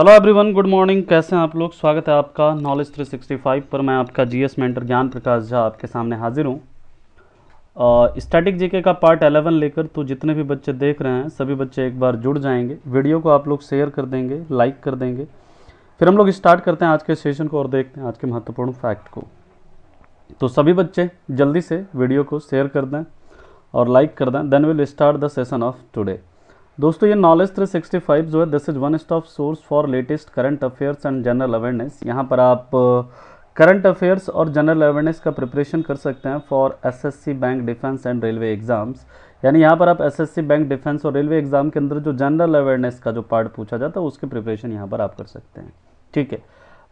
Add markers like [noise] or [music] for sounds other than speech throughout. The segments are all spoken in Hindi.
हेलो एवरीवन गुड मॉर्निंग कैसे हैं आप लोग स्वागत है आपका नॉलेज 365 पर मैं आपका जीएस मेंटर ज्ञान प्रकाश झा आपके सामने हाजिर हूँ स्टैटिक जीके का पार्ट 11 लेकर तो जितने भी बच्चे देख रहे हैं सभी बच्चे एक बार जुड़ जाएंगे वीडियो को आप लोग शेयर कर देंगे लाइक कर देंगे फिर हम लोग स्टार्ट करते हैं आज के सेशन को और देखते हैं आज के महत्वपूर्ण फैक्ट को तो सभी बच्चे जल्दी से वीडियो को शेयर कर दें और लाइक कर दें then will start the session of today दोस्तों ये नॉलेज 365 जो है this is one stop source for latest current affairs and general awareness यहाँ पर आप करंट uh, अफेयर्स और जनरल अवेयरनेस का प्रिपरेशन कर सकते हैं for SSC bank defence and railway exams यानी यहाँ पर आप एसएससी बैंक डिफेंस और रेलवे एग्ज़ाम के अंदर जो जनरल अवेयरनेस का जो पार्ट पूछा जाता है उसकी प्रिपरेशन यहाँ पर आप कर सकते हैं ठीक है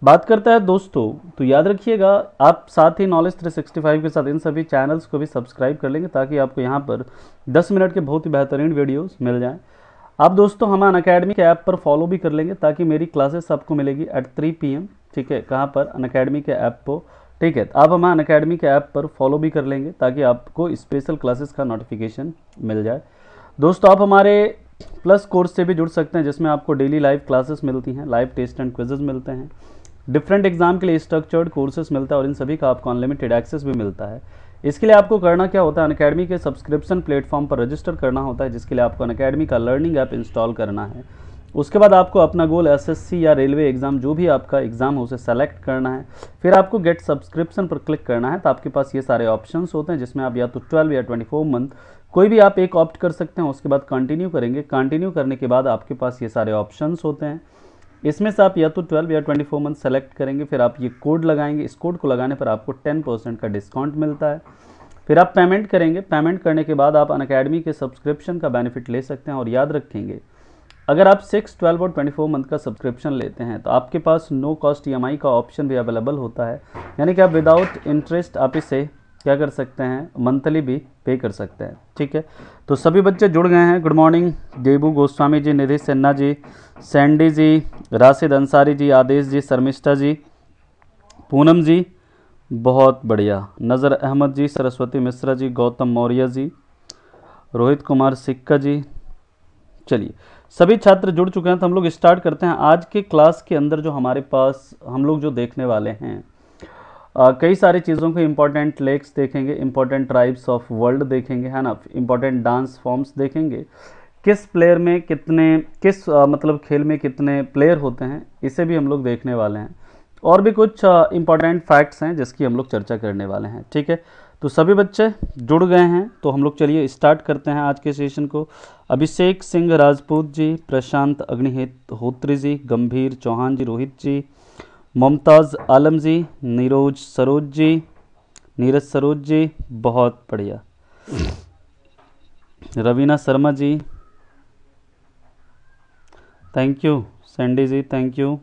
बात करता है दोस्तों तो याद रखिएगा आप साथ ही नॉलेज 365 के साथ इन सभी चैनल्स को भी सब्सक्राइब कर लेंगे ताकि आपको यहाँ पर 10 मिनट के बहुत ही बेहतरीन वीडियोस मिल जाएं आप दोस्तों हम अन अकेडमी के ऐप पर फॉलो भी कर लेंगे ताकि मेरी क्लासेस आपको मिलेगी एट थ्री पी एम ठीक है कहाँ पर अन अकेडमी के ऐप को ठीक है आप हम अन अकेडमी के ऐप पर फॉलो भी कर लेंगे ताकि आपको स्पेशल क्लासेस का नोटिफिकेशन मिल जाए दोस्तों आप हमारे प्लस कोर्स से भी जुड़ सकते हैं जिसमें आपको डेली लाइव क्लासेस मिलती हैं लाइव टेस्ट एंड क्विजेज मिलते हैं डिफरेंट एग्जाम के लिए स्ट्रक्चर्ड कोर्सेज मिलता है और इन सभी का आपको अनलिमिटेड एक्सेस भी मिलता है इसके लिए आपको करना क्या होता है अनकेडमी के सब्सक्रिप्शन प्लेटफॉर्म पर रजिस्टर करना होता है जिसके लिए आपको अनकेडमी का लर्निंग ऐप इंस्टॉल करना है उसके बाद आपको अपना गोल एसएससी या रेलवे एग्ज़ाम जो भी आपका एग्ज़ाम हो उसे सेलेक्ट करना है फिर आपको गेट सब्सक्रिप्शन पर क्लिक करना है तो आपके पास ये सारे ऑप्शंस होते हैं जिसमें आप या तो 12 या 24 मंथ कोई भी आप एक ऑप्ट कर सकते हैं उसके बाद कंटिन्यू करेंगे कंटिन्यू करने के बाद आपके पास ये सारे ऑप्शन होते हैं इसमें से आप या तो 12 या 24 मंथ सेलेक्ट करेंगे फिर आप ये कोड लगाएंगे इस कोड को लगाने पर आपको 10 परसेंट का डिस्काउंट मिलता है फिर आप पेमेंट करेंगे पेमेंट करने के बाद आप अन अकेडमी के सब्सक्रिप्शन का बेनिफिट ले सकते हैं और याद रखेंगे अगर आप सिक्स ट्वेल्व और ट्वेंटी फोर मंथ का सब्सक्रिप्शन लेते हैं तो आपके पास नो कॉस्ट ई का ऑप्शन भी अवेलेबल होता है यानी कि आप विदाउट इंटरेस्ट आप इसे क्या कर सकते हैं मंथली भी पे कर सकते हैं ठीक है तो सभी बच्चे जुड़ गए हैं good morning Debu Goswami ji Nidhi Sinha ji Sandy ji Rashid Ansari ji Adesh ji Sharmishtha ji Poonam ji बहुत बढ़िया नज़र अहमद जी सरस्वती मिश्रा जी गौतम मौर्य जी रोहित कुमार सिक्का जी चलिए सभी छात्र जुड़ चुके हैं तो हम लोग स्टार्ट करते हैं आज के क्लास के अंदर जो हमारे पास हम लोग जो देखने वाले हैं कई सारी चीज़ों को इम्पॉर्टेंट लेक्स देखेंगे इम्पॉर्टेंट ट्राइब्स ऑफ वर्ल्ड देखेंगे है ना इम्पॉर्टेंट डांस फॉर्म्स देखेंगे किस प्लेयर में कितने किस आ, मतलब खेल में कितने प्लेयर होते हैं इसे भी हम लोग देखने वाले हैं और भी कुछ इम्पॉर्टेंट फैक्ट्स हैं जिसकी हम लोग चर्चा करने वाले हैं ठीक है तो सभी बच्चे जुड़ गए हैं तो हम लोग चलिए स्टार्ट करते हैं आज के सेशन को अभिषेक सिंह राजपूत जी प्रशांत होत्री जी गंभीर चौहान जी रोहित जी मुमताज़ आलम जी नीरोज सरोज जी नीरज सरोज जी बहुत बढ़िया Raveena Sharma ji thank you Sandy ji thank you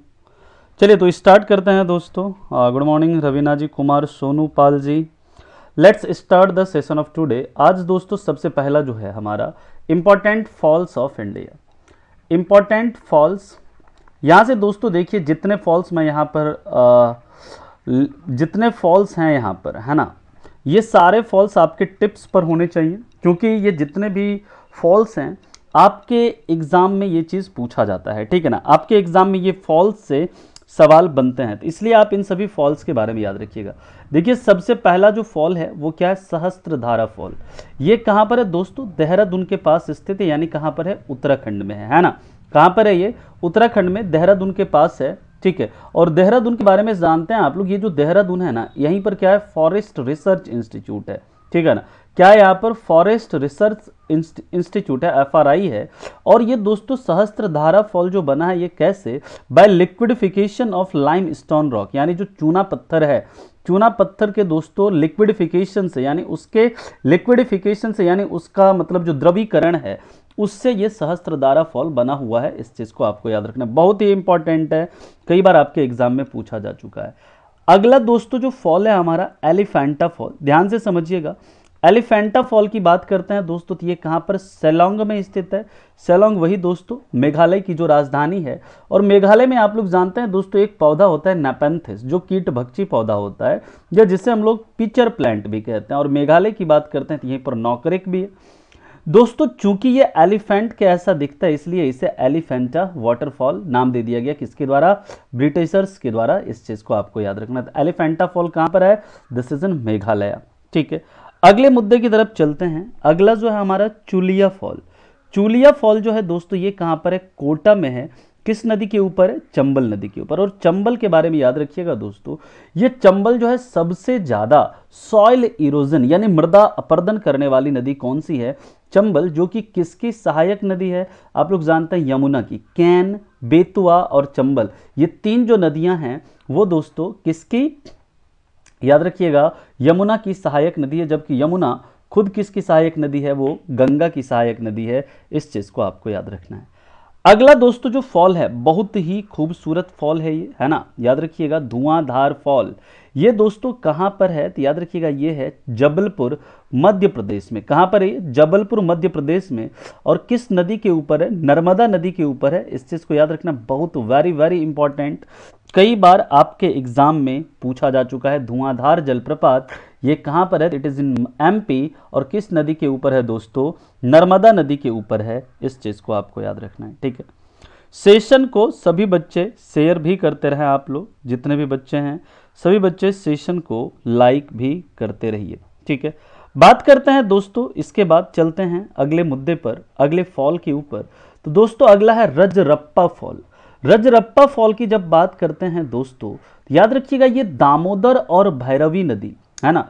चलिए तो स्टार्ट करते हैं दोस्तों good morning Raveena ji Kumar Sonu Pal ji let's start the session of today आज दोस्तों सबसे पहला जो है हमारा important falls of India important falls यहाँ से दोस्तों देखिए जितने फॉल्स मैं यहाँ पर आ, जितने फॉल्स हैं यहाँ पर है ना ये सारे फॉल्स आपके टिप्स पर होने चाहिए क्योंकि ये जितने भी फॉल्स हैं आपके एग्ज़ाम में ये चीज़ पूछा जाता है ठीक है ना आपके एग्ज़ाम में ये फॉल्स से सवाल बनते हैं तो इसलिए आप इन सभी फॉल्स के बारे में याद रखिएगा देखिए सबसे पहला जो फॉल है वो क्या है सहस्त्रधारा फॉल ये कहाँ पर है दोस्तों देहरादून के पास स्थित है यानी कहाँ पर है उत्तराखंड में है है ना कहाँ पर है ये उत्तराखंड में देहरादून के पास है ठीक है और देहरादून के बारे में जानते हैं आप लोग ये जो देहरादून है ना यहीं पर क्या है फॉरेस्ट रिसर्च इंस्टीट्यूट है ठीक है ना क्या यहाँ पर फॉरेस्ट रिसर्च इंस्टीट्यूट है एफ है और ये दोस्तों सहस्त्रधारा फॉल जो बना है ये कैसे by liquidification of lime stone rock यानी जो चूना पत्थर है चूना पत्थर के दोस्तों लिक्विडिफिकेशन से यानी उसके लिक्विडिफिकेशन से यानी उसका मतलब जो द्रवीकरण है उससे ये दारा फॉल बना हुआ है इस चीज़ को आपको याद रखना बहुत ही इंपॉर्टेंट है कई बार आपके एग्जाम में पूछा जा चुका है अगला दोस्तों जो फॉल है हमारा एलिफेंटा फॉल ध्यान से समझिएगा एलिफेंटा फॉल की बात करते हैं दोस्तों तो ये कहाँ पर सेलोंग में स्थित है सेलोंग वही दोस्तों मेघालय की जो राजधानी है और मेघालय में आप लोग जानते हैं दोस्तों एक पौधा होता है नेपेंथिस जो कीट भक्षी पौधा होता है या जिसे हम लोग पिचर प्लांट भी कहते हैं और मेघालय की बात करते हैं तो यहीं पर नौकरिक भी है दोस्तों चूंकि ये एलिफेंट के ऐसा दिखता है इसलिए इसे एलिफेंटा वाटरफॉल नाम दे दिया गया किसके द्वारा ब्रिटिशर्स के द्वारा इस चीज़ को आपको याद रखना एलिफेंटा फॉल कहां पर है दिस इज इन मेघालय ठीक है अगले मुद्दे की तरफ चलते हैं अगला जो है हमारा चुलिया फॉल चूलिया फॉल जो है दोस्तों ये कहां पर है कोटा में है किस नदी के ऊपर है चंबल नदी के ऊपर और चंबल के बारे में याद रखिएगा दोस्तों ये चंबल जो है सबसे ज़्यादा सॉइल इरोजन यानी मृदा अपर्दन करने वाली नदी कौन सी है चंबल जो कि किसकी सहायक नदी है आप लोग जानते हैं यमुना की कैन बेतुआ और चंबल ये तीन जो नदियां हैं वो दोस्तों किसकी याद रखिएगा यमुना की सहायक नदी है जबकि यमुना खुद किसकी सहायक नदी है वो गंगा की सहायक नदी है इस चीज़ को आपको याद रखना है अगला दोस्तों जो फॉल है बहुत ही खूबसूरत फॉल है ये है ना याद रखिएगा धुआंधार फॉल ये दोस्तों कहाँ पर है तो याद रखिएगा ये है जबलपुर मध्य प्रदेश में कहाँ पर है ये जबलपुर मध्य प्रदेश में और किस नदी के ऊपर है नर्मदा नदी के ऊपर है इस चीज़ को याद रखना बहुत वेरी वेरी इंपॉर्टेंट कई बार आपके एग्जाम में पूछा जा चुका है धुआंधार जलप्रपात ये कहाँ पर है इट इज़ इन एमपी और किस नदी के ऊपर है दोस्तों नर्मदा नदी के ऊपर है इस चीज़ को आपको याद रखना है ठीक है सेशन को सभी बच्चे शेयर भी करते रहें आप लोग जितने भी बच्चे हैं सभी बच्चे सेशन को लाइक भी करते रहिए ठीक है बात करते हैं दोस्तों इसके बाद चलते हैं अगले मुद्दे पर अगले फॉल के ऊपर तो दोस्तों अगला है रजरप्पा फॉल रजरप्पा फॉल की जब बात करते हैं दोस्तों याद रखिएगा ये दामोदर और भैरवी नदी है ना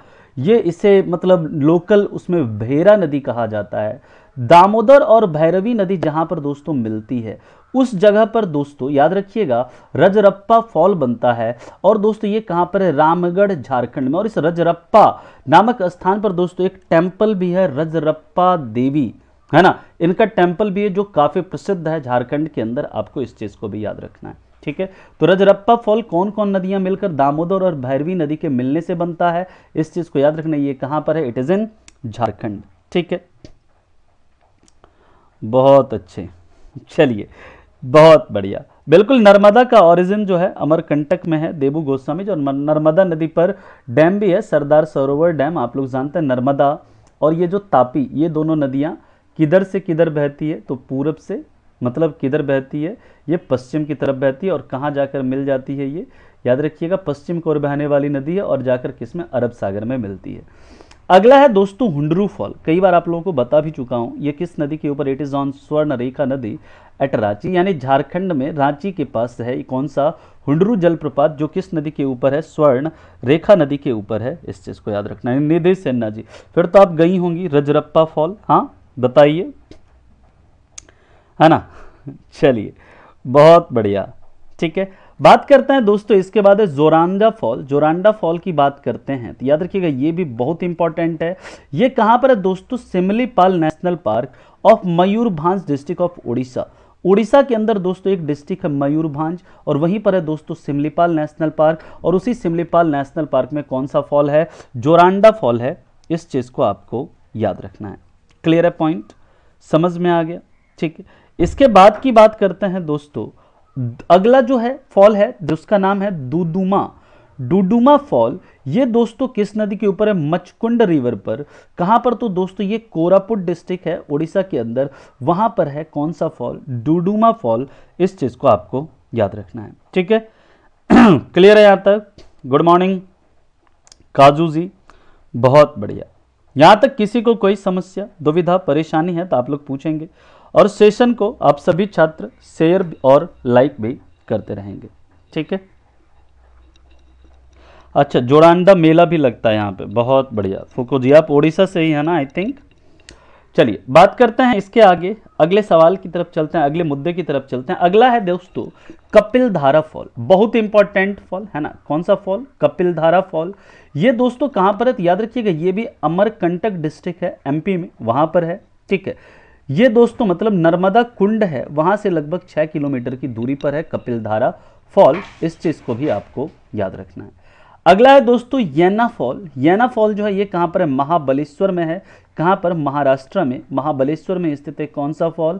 ये इसे मतलब लोकल उसमें भेरा नदी कहा जाता है दामोदर और भैरवी नदी जहाँ पर दोस्तों मिलती है उस जगह पर दोस्तों याद रखिएगा रजरप्पा फॉल बनता है और दोस्तों ये कहाँ पर है रामगढ़ झारखंड में और इस रजरप्पा नामक स्थान पर दोस्तों एक टेम्पल भी है रजरप्पा देवी है ना इनका टेम्पल भी है जो काफ़ी प्रसिद्ध है झारखंड के अंदर आपको इस चीज़ को भी याद रखना है ठीक है तो रजरप्पा फॉल कौन कौन नदियां मिलकर दामोदर और भैरवी नदी के मिलने से बनता है इस चीज को याद रखना ये कहां पर है इट इज इन झारखंड ठीक है बहुत अच्छे चलिए बहुत बढ़िया बिल्कुल नर्मदा का ओरिजिन जो है अमरकंटक में है देबू गोस्वामी जो नर्मदा नदी पर डैम भी है सरदार सरोवर डैम आप लोग जानते हैं नर्मदा और ये जो तापी ये दोनों नदियां किधर से किधर बहती है तो पूरब से मतलब किधर बहती है ये पश्चिम की तरफ बहती है और कहाँ जाकर मिल जाती है ये याद रखिएगा पश्चिम की ओर बहने वाली नदी है और जाकर किस में अरब सागर में मिलती है अगला है दोस्तों हुंडरू फॉल कई बार आप लोगों को बता भी चुका हूँ ये किस नदी के ऊपर इट इज़ ऑन स्वर्ण रेखा नदी एट रांची यानी झारखंड में रांची के पास है कौन सा हुंडरू जलप्रपात जो किस नदी के ऊपर है स्वर्ण रेखा नदी के ऊपर है इस चीज़ को याद रखना है निधि सेन्ना जी फिर तो आप गई होंगी रजरप्पा फॉल हाँ बताइए है ना चलिए बहुत बढ़िया ठीक है बात करते हैं दोस्तों इसके बाद है जोरांडा फॉल जोरांडा फॉल की बात करते हैं तो याद रखिएगा ये भी बहुत इंपॉर्टेंट है ये कहाँ पर है दोस्तों Simlipal national park of Mayurbhanj district of Orissa Orissa के अंदर दोस्तों एक डिस्ट्रिक्ट है मयूरभांज और वहीं पर है दोस्तों सिमलीपाल नेशनल पार्क और उसी सिमलीपाल नेशनल पार्क में कौन सा फॉल है जोरांडा फॉल है इस चीज़ को आपको याद रखना है क्लियर है पॉइंट समझ में आ गया ठीक है इसके बाद की बात करते हैं दोस्तों अगला जो है फॉल है जिसका नाम है दुदुमा डुडुमा फॉल ये दोस्तों किस नदी के ऊपर है मचकुंड रिवर पर कहां पर तो दोस्तों ये कोरापुट डिस्ट्रिक्ट है उड़ीसा के अंदर वहां पर है कौन सा फॉल डुडुमा फॉल इस चीज़ को आपको याद रखना है ठीक है क्लियर [clears throat] है यहां तक गुड मॉर्निंग काजू जी बहुत बढ़िया यहां तक किसी को कोई समस्या दुविधा परेशानी है तो आप लोग पूछेंगे और सेशन को आप सभी छात्र शेयर और लाइक भी करते रहेंगे ठीक है अच्छा जोड़ांडा मेला भी लगता है यहाँ पे बहुत बढ़िया जी आप ओडिशा से ही है ना आई थिंक चलिए बात करते हैं इसके आगे अगले सवाल की तरफ चलते हैं अगले मुद्दे की तरफ चलते हैं अगला है दोस्तों कपिल धारा फॉल बहुत इंपॉर्टेंट फॉल है ना कौन सा फॉल कपिल धारा फॉल ये दोस्तों कहाँ पर है तो याद रखिएगा ये भी अमरकंटक डिस्ट्रिक्ट है एमपी में वहाँ पर है ठीक है ये दोस्तों मतलब नर्मदा कुंड है वहां से लगभग छह किलोमीटर की दूरी पर है कपिल धारा फॉल इस चीज़ को भी आपको याद रखना है अगला है दोस्तों येना फॉल येना फॉल जो है ये कहां पर है महाबलेश्वर में है कहां पर महाराष्ट्र में महाबलेश्वर में स्थित है कौन सा फॉल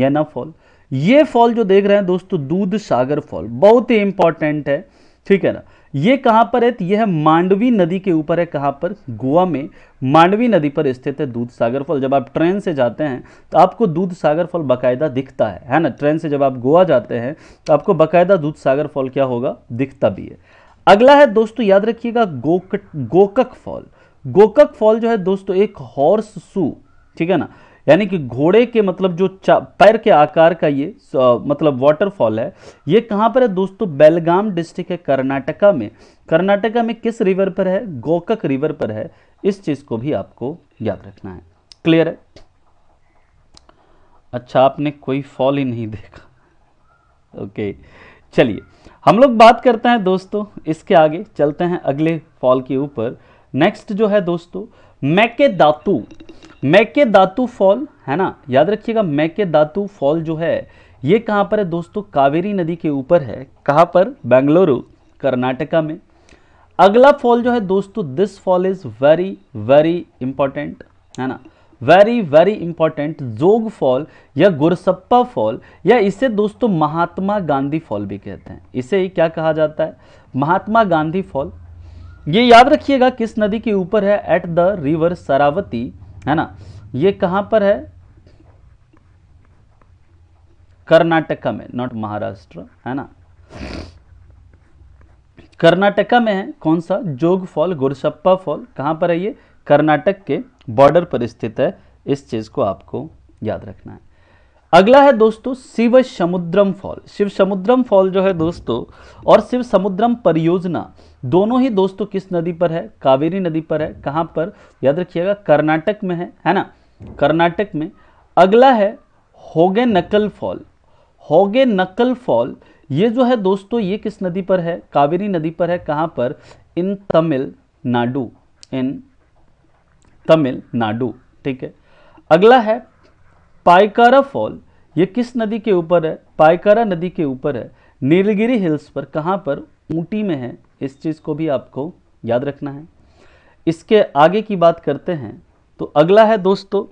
येना फॉल ये फॉल जो देख रहे हैं दोस्तों दूध सागर फॉल बहुत ही इंपॉर्टेंट है ठीक है ना ये कहाँ पर है तो यह है मांडवी नदी के ऊपर है कहाँ पर गोवा में मांडवी नदी पर स्थित है दूध सागर फॉल जब आप ट्रेन से जाते हैं तो आपको दूध सागर फॉल बाकायदा दिखता है है ना ट्रेन से जब आप गोवा जाते हैं तो आपको बाकायदा दूध सागर फॉल क्या होगा दिखता भी है अगला है दोस्तों याद रखिएगा गोक गोकक फॉल गोकक फॉल जो है दोस्तों एक हॉर्स सू ठीक है ना यानी कि घोड़े के मतलब जो पैर के आकार का ये मतलब वाटरफॉल है ये कहाँ पर है दोस्तों बेलगाम डिस्ट्रिक्ट है कर्नाटका में कर्नाटका में किस रिवर पर है गोकक रिवर पर है इस चीज़ को भी आपको याद रखना है क्लियर है अच्छा आपने कोई फॉल ही नहीं देखा ओके चलिए हम लोग बात करते हैं दोस्तों इसके आगे चलते हैं अगले फॉल के ऊपर नेक्स्ट जो है दोस्तों मैके दातु मैके दातु फॉल है ना याद रखिएगा मैके दातु फॉल जो है ये कहाँ पर है दोस्तों कावेरी नदी के ऊपर है कहाँ पर बेंगलुरु कर्नाटका में अगला फॉल जो है दोस्तों this fall is very very important है ना very very important Jog fall या गुरसप्पा फॉल या इसे दोस्तों महात्मा गांधी फॉल भी कहते हैं इसे ही क्या कहा जाता है महात्मा गांधी फॉल ये याद रखिएगा किस नदी के ऊपर है एट द रिवर सरावती है ना ये कहां पर है कर्नाटका में नॉट महाराष्ट्र है ना कर्नाटका में है कौन सा जोग फॉल गुरसप्पा फॉल कहां पर है ये कर्नाटक के बॉर्डर पर स्थित है इस चीज़ को आपको याद रखना है अगला है दोस्तों शिव समुद्रम फॉल शिव समुद्रम फॉल जो है दोस्तों और शिव समुद्रम परियोजना दोनों ही दोस्तों किस नदी पर है कावेरी नदी पर है कहाँ पर याद रखिएगा कर्नाटक में है है ना कर्नाटक में अगला है होगे नकल फॉल होगे नकल फॉल ये जो है दोस्तों ये किस नदी पर है कावेरी नदी पर है कहाँ पर इन तमिलनाडु इन तमिलनाडु ठीक है अगला है पाइकारा फॉल ये किस नदी के ऊपर है पाइकारा नदी के ऊपर है नीलगिरी हिल्स पर कहाँ पर ऊटी में है इस चीज़ को भी आपको याद रखना है इसके आगे की बात करते हैं तो अगला है दोस्तों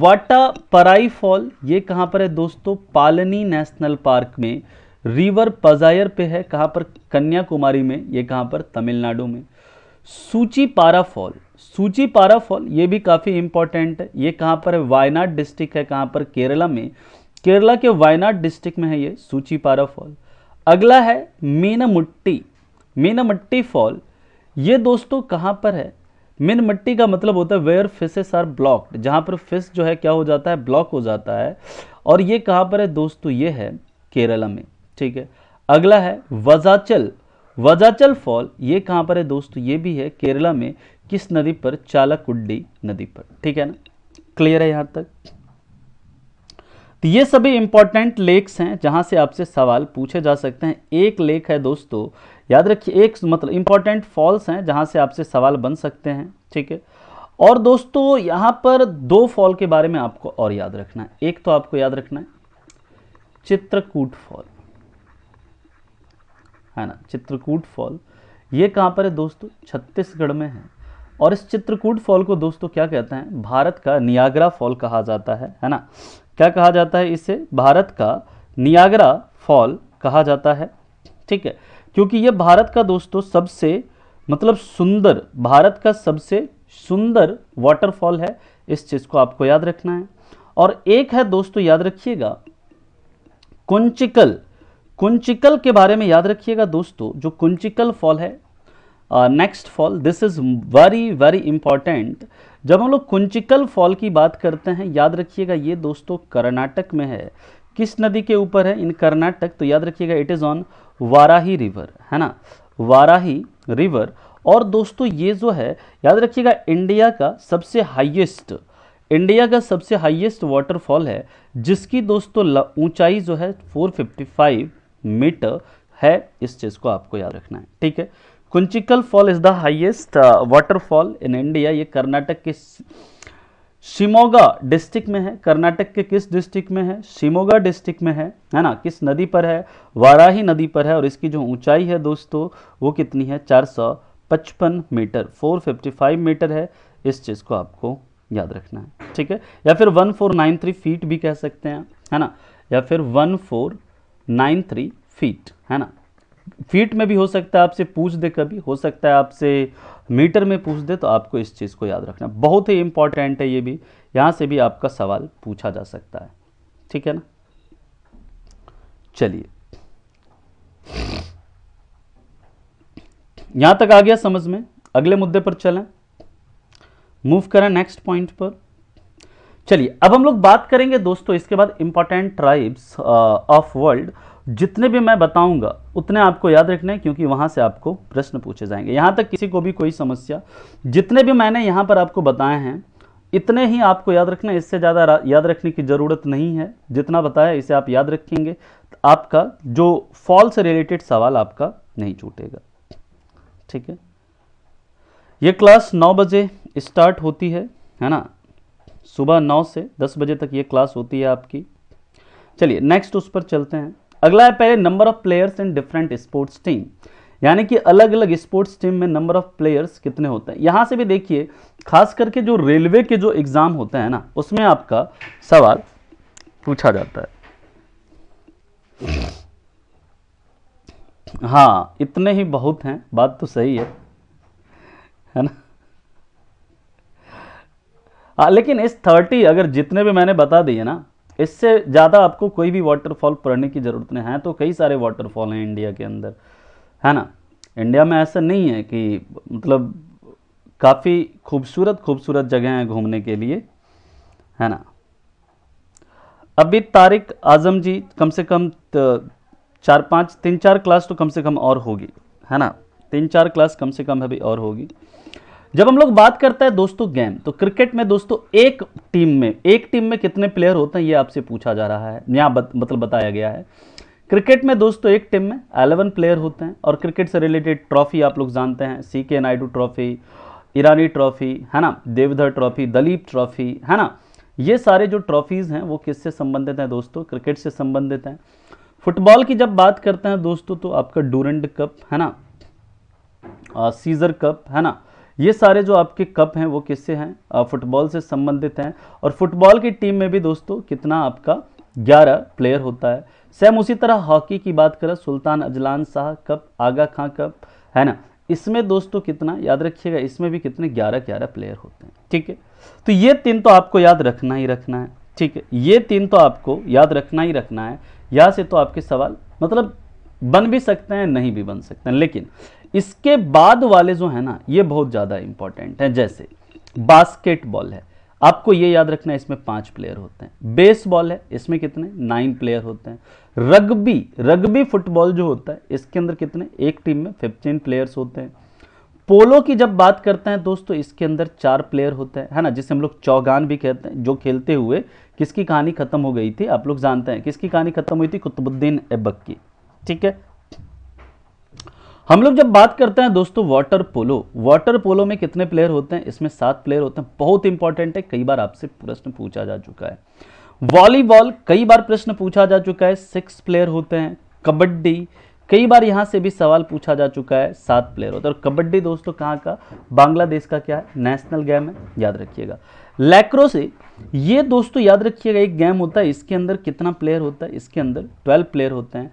वाटा पराई फॉल ये कहाँ पर है दोस्तों पालनी नेशनल पार्क में रिवर पजायर पे है कहाँ पर कन्याकुमारी में ये कहाँ पर तमिलनाडु में सूची पारा फॉल सूची पारा फॉल ये भी काफ़ी इंपॉर्टेंट है ये कहाँ पर है वायनाड डिस्ट्रिक्ट है कहाँ पर केरला में केरला के वायनाड डिस्ट्रिक्ट में है ये सूची पारा फॉल अगला है मीनमुट्टी मीनमट्टी फॉल ये दोस्तों कहाँ पर है मीनमट्टी का मतलब होता है वेयर फिशेस आर ब्लॉक्ड जहाँ पर फिश जो है क्या हो जाता है ब्लॉक हो जाता है और ये कहाँ पर है दोस्तों ये है केरला में ठीक है अगला है वजाचल वजाचल फॉल ये कहाँ पर है दोस्तों ये भी है केरला में किस नदी पर चालकुड्डी नदी पर ठीक है ना क्लियर है यहाँ तक तो ये सभी इंपॉर्टेंट लेक्स हैं जहाँ से आपसे सवाल पूछे जा सकते हैं एक लेक है दोस्तों याद रखिए एक मतलब इंपॉर्टेंट फॉल्स हैं जहाँ से आपसे सवाल बन सकते हैं ठीक है और दोस्तों यहाँ पर दो फॉल के बारे में आपको और याद रखना है एक तो आपको याद रखना है चित्रकूट फॉल है ना चित्रकूट फॉल ये कहाँ पर है दोस्तों छत्तीसगढ़ में है और इस चित्रकूट फॉल को दोस्तों क्या कहते हैं भारत का नियाग्रा फॉल कहा जाता है है ना क्या कहा जाता है इसे भारत का नियाग्रा फॉल कहा जाता है ठीक है क्योंकि यह भारत का दोस्तों सबसे मतलब सुंदर भारत का सबसे सुंदर वाटरफॉल है इस चीज़ को आपको याद रखना है और एक है दोस्तों याद रखिएगा कुंचिकल कुंचिकल के बारे में याद रखिएगा दोस्तों जो कुंचिकल फॉल है next fall this is very very important जब हम लोग कुंचिकल फॉल की बात करते हैं याद रखिएगा ये दोस्तों कर्नाटक में है किस नदी के ऊपर है इन कर्नाटक तो याद रखिएगा it is on Varahi river है ना वाराही रिवर और दोस्तों ये जो है याद रखिएगा इंडिया का सबसे हाईएस्ट इंडिया का सबसे हाईएस्ट वाटरफॉल है जिसकी दोस्तों ऊंचाई जो है 455 मीटर है इस चीज़ को आपको याद रखना है ठीक है Kunchikal fall is the water waterfall in India ये कर्नाटक के शिमोगा डिस्ट्रिक्ट में है कर्नाटक के किस डिस्ट्रिक्ट में है शिमोगा डिस्ट्रिक्ट में है है ना किस नदी पर है वाराही नदी पर है और इसकी जो ऊंचाई है दोस्तों वो कितनी है 455 मीटर 455 मीटर है इस चीज़ को आपको याद रखना है ठीक है या फिर 1493 फीट भी कह सकते हैं है ना या फिर 1493 फीट है ना फीट में भी हो सकता है आपसे पूछ दे कभी हो सकता है आपसे मीटर में पूछ दे तो आपको इस चीज़ को याद रखना बहुत ही इम्पॉर्टेंट है ये भी यहाँ से भी आपका सवाल पूछा जा सकता है ठीक है ना चलिए यहाँ तक आ गया समझ में अगले मुद्दे पर चलें मूव करें नेक्स्ट पॉइंट पर चलिए अब हम लोग बात करेंगे दोस्तों इसके बाद इंपॉर्टेंट ट्राइब्स ऑफ वर्ल्ड जितने भी मैं बताऊंगा उतने आपको याद रखने हैं क्योंकि वहां से आपको प्रश्न पूछे जाएंगे यहां तक किसी को भी कोई समस्या जितने भी मैंने यहां पर आपको बताए हैं इतने ही आपको याद रखना इससे ज़्यादा याद रखने की ज़रूरत नहीं है जितना बताया इसे आप याद रखेंगे तो आपका जो फॉल से रिलेटेड सवाल आपका नहीं छूटेगा ठीक है ये क्लास नौ बजे स्टार्ट होती है है ना सुबह नौ से दस बजे तक ये क्लास होती है आपकी चलिए नेक्स्ट उस पर चलते हैं अगला है पहले number of players in different sports team यानी कि अलग अलग स्पोर्ट्स टीम में नंबर ऑफ प्लेयर्स कितने होते हैं यहां से भी देखिए खास करके जो रेलवे के जो एग्ज़ाम होते हैं ना उसमें आपका सवाल पूछा जाता है हाँ इतने ही बहुत हैं बात तो सही है है ना आ, हाँ, लेकिन इस थर्टी अगर जितने भी मैंने बता दिए ना इससे ज़्यादा आपको कोई भी वाटरफॉल पढ़ने की ज़रूरत नहीं है तो कई सारे वाटरफॉल हैं इंडिया के अंदर है ना इंडिया में ऐसा नहीं है कि मतलब काफ़ी खूबसूरत खूबसूरत जगह हैं घूमने के लिए है ना अभी तारिक आज़म जी कम से कम चार पाँच तीन चार क्लास तो कम से कम और होगी है ना तीन चार क्लास कम से कम अभी और होगी जब हम लोग बात करते हैं दोस्तों गेम तो क्रिकेट में दोस्तों एक टीम में एक टीम में कितने प्लेयर होते हैं ये आपसे पूछा जा रहा है यहाँ बत, मतलब बताया गया है क्रिकेट में दोस्तों एक टीम में अलेवन प्लेयर होते हैं और क्रिकेट से रिलेटेड ट्रॉफी आप लोग जानते हैं सी के नायडू ट्रॉफी ईरानी ट्रॉफी है ना देवधर ट्रॉफी दलीप ट्रॉफी है ना ये सारे जो ट्रॉफीज़ हैं वो किससे संबंधित हैं दोस्तों क्रिकेट से संबंधित हैं फुटबॉल की जब बात करते हैं दोस्तों तो आपका डूरेंड कप है ना सीजर कप है ना ये सारे जो आपके कप हैं वो किससे हैं फुटबॉल से संबंधित हैं और फुटबॉल की टीम में भी दोस्तों कितना आपका ग्यारह प्लेयर होता है सेम उसी तरह हॉकी की बात करें Sultan Azlan Shah cup Aga Khan cup है ना इसमें दोस्तों कितना याद रखिएगा इसमें भी कितने ग्यारह ग्यारह प्लेयर होते हैं ठीक है तो ये तीन तो आपको याद रखना ही रखना है ठीक है ये तीन तो आपको याद रखना ही रखना है यहाँ से तो आपके सवाल मतलब बन भी सकते हैं नहीं भी बन सकते हैं लेकिन इसके बाद वाले जो है ना ये बहुत ज़्यादा इंपॉर्टेंट है जैसे बास्केटबॉल है आपको ये याद रखना है इसमें पांच प्लेयर होते हैं बेसबॉल है इसमें कितने नाइन प्लेयर होते हैं रग्बी रग्बी फुटबॉल जो होता है इसके अंदर कितने एक टीम में फिफ्टीन प्लेयर्स होते हैं पोलो की जब बात करते हैं दोस्तों इसके अंदर चार प्लेयर होते हैं है ना जिसे हम लोग चौगान भी कहते हैं जो खेलते हुए किसकी कहानी खत्म हो गई थी आप लोग जानते हैं किसकी कहानी खत्म हुई थी कुतुबुद्दीन एबक की ठीक है हम लोग जब बात करते हैं दोस्तों वाटर पोलो वाटर पोलो में कितने प्लेयर होते हैं इसमें सात प्लेयर होते हैं बहुत इंपॉर्टेंट है कई बार आपसे प्रश्न पूछा जा चुका है वॉलीबॉल कई बार प्रश्न पूछा जा चुका है सिक्स प्लेयर होते हैं कबड्डी कई बार यहां से भी सवाल पूछा जा चुका है सात प्लेयर होते हैं और कबड्डी दोस्तों कहाँ का बांग्लादेश का क्या है नेशनल गेम है याद रखिएगा लैक्रो से ये दोस्तों याद रखिएगा एक गेम होता है इसके अंदर कितना प्लेयर होता है इसके अंदर ट्वेल्व प्लेयर होते हैं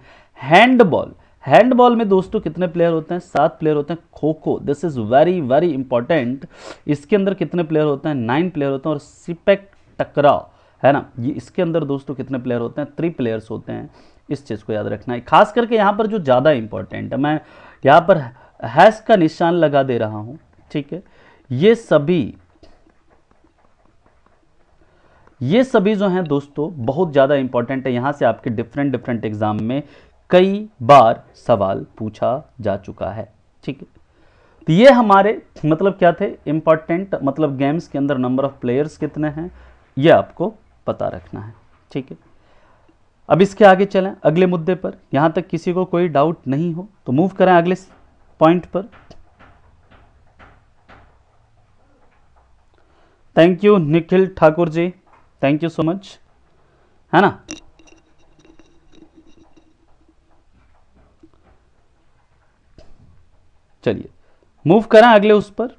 हैंडबॉल हैंडबॉल में दोस्तों कितने प्लेयर होते हैं सात प्लेयर होते हैं kho kho this is very very important इसके अंदर कितने प्लेयर होते हैं नाइन प्लेयर होते हैं और सिपेक e टकराव है ना ये इसके अंदर दोस्तों कितने प्लेयर होते हैं थ्री प्लेयर्स होते हैं इस चीज़ को याद रखना है खास करके यहाँ पर जो ज़्यादा इंपॉर्टेंट है मैं यहाँ पर हैस का निशान लगा दे रहा हूँ ठीक है ये सभी ये सभी जो हैं दोस्तों बहुत ज़्यादा इंपॉर्टेंट है यहाँ से आपके डिफरेंट डिफरेंट एग्जाम में कई बार सवाल पूछा जा चुका है ठीक है तो ये हमारे मतलब क्या थे इंपॉर्टेंट मतलब गेम्स के अंदर नंबर ऑफ प्लेयर्स कितने हैं ये आपको पता रखना है ठीक है अब इसके आगे चलें अगले मुद्दे पर यहां तक किसी को कोई डाउट नहीं हो तो मूव करें अगले पॉइंट पर thank you Nikhil Thakur ji thank you so much है ना चलिए मूव करें अगले उस पर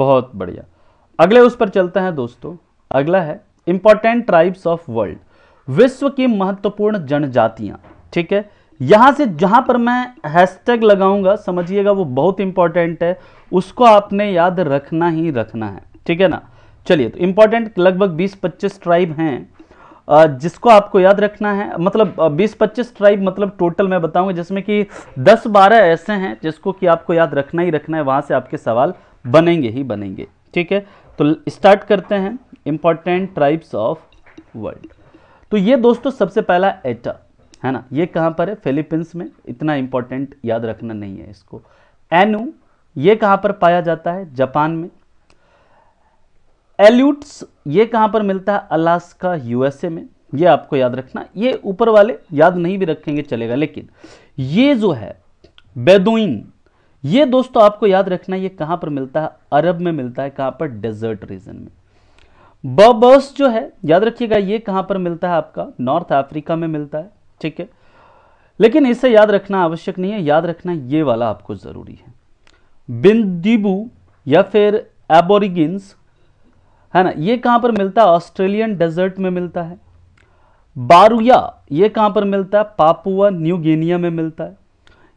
बहुत बढ़िया अगले उस पर चलते हैं दोस्तों अगला है इंपॉर्टेंट ट्राइब्स ऑफ वर्ल्ड विश्व की महत्वपूर्ण जनजातियां ठीक है यहां से जहां पर मैं हैशटैग लगाऊंगा समझिएगा वो बहुत इंपॉर्टेंट है उसको आपने याद रखना ही रखना है ठीक है ना चलिए तो इम्पॉर्टेंट लगभग 20-25 ट्राइब हैं जिसको आपको याद रखना है मतलब 20-25 ट्राइब मतलब टोटल मैं बताऊंगा जिसमें कि 10-12 ऐसे हैं जिसको कि आपको याद रखना ही रखना है वहाँ से आपके सवाल बनेंगे ही बनेंगे ठीक है तो स्टार्ट करते हैं इम्पॉर्टेंट ट्राइब्स ऑफ वर्ल्ड तो ये दोस्तों सबसे पहला एटा है ना ये कहाँ पर है फिलीपींस में इतना इम्पोर्टेंट याद रखना नहीं है इसको एनू ये कहाँ पर पाया जाता है जापान में एल्यूट्स ये कहाँ पर मिलता है अलास्का यूएसए में ये आपको याद रखना ये ऊपर वाले याद नहीं भी रखेंगे चलेगा लेकिन ये जो है बेदुइन ये दोस्तों आपको याद रखना ये कहाँ पर मिलता है अरब में मिलता है कहाँ पर डेजर्ट रीजन में बबस जो है याद रखिएगा ये कहाँ पर मिलता है आपका नॉर्थ अफ्रीका में मिलता है ठीक है लेकिन इसे याद रखना आवश्यक नहीं है याद रखना ये वाला आपको ज़रूरी है बिंदीबू या फिर एबोरिगिन्स है ना ये कहाँ पर मिलता है ऑस्ट्रेलियन डेजर्ट में मिलता है बारुया ये कहाँ पर मिलता है पापुआ न्यू गिनिया में मिलता है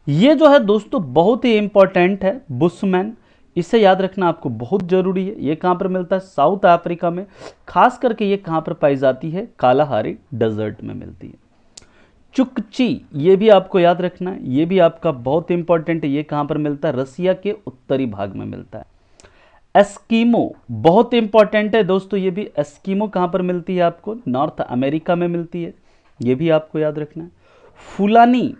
ये जो है दोस्तों बहुत ही इंपॉर्टेंट है बुशमैन इसे याद रखना आपको बहुत ज़रूरी है ये कहाँ पर मिलता है साउथ अफ्रीका में खास करके ये कहाँ पर पाई जाती है कालाहारी डेजर्ट में मिलती है चुकची ये भी आपको याद रखना है ये भी आपका बहुत इंपॉर्टेंट है ये कहाँ पर मिलता है रसिया के उत्तरी भाग में मिलता है एस्कीमो बहुत इंपॉर्टेंट है दोस्तों ये भी एस्कीमो कहाँ पर मिलती है आपको नॉर्थ अमेरिका में मिलती है ये भी आपको याद रखना है फुलानी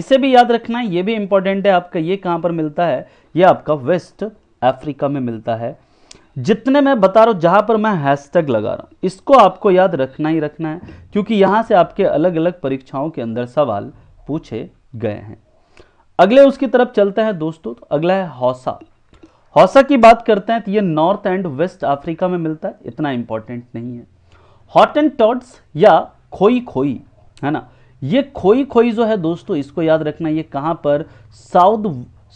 इसे भी याद रखना है ये भी इंपॉर्टेंट है आपका ये कहाँ पर मिलता है ये आपका वेस्ट अफ्रीका में मिलता है जितने मैं बता रहा हूँ जहाँ पर मैं हैशटैग लगा रहा हूँ इसको आपको याद रखना ही रखना है क्योंकि यहाँ से आपके अलग अलग परीक्षाओं के अंदर सवाल पूछे गए हैं अगले उसकी तरफ चलते हैं दोस्तों तो अगला है हौसा हौसा की बात करते हैं तो ये नॉर्थ एंड वेस्ट अफ्रीका में मिलता है इतना इंपॉर्टेंट नहीं है हॉट एंड टॉट्स या खोई खोई है ना ये खोई खोई जो है दोस्तों इसको याद रखना ये कहां पर साउथ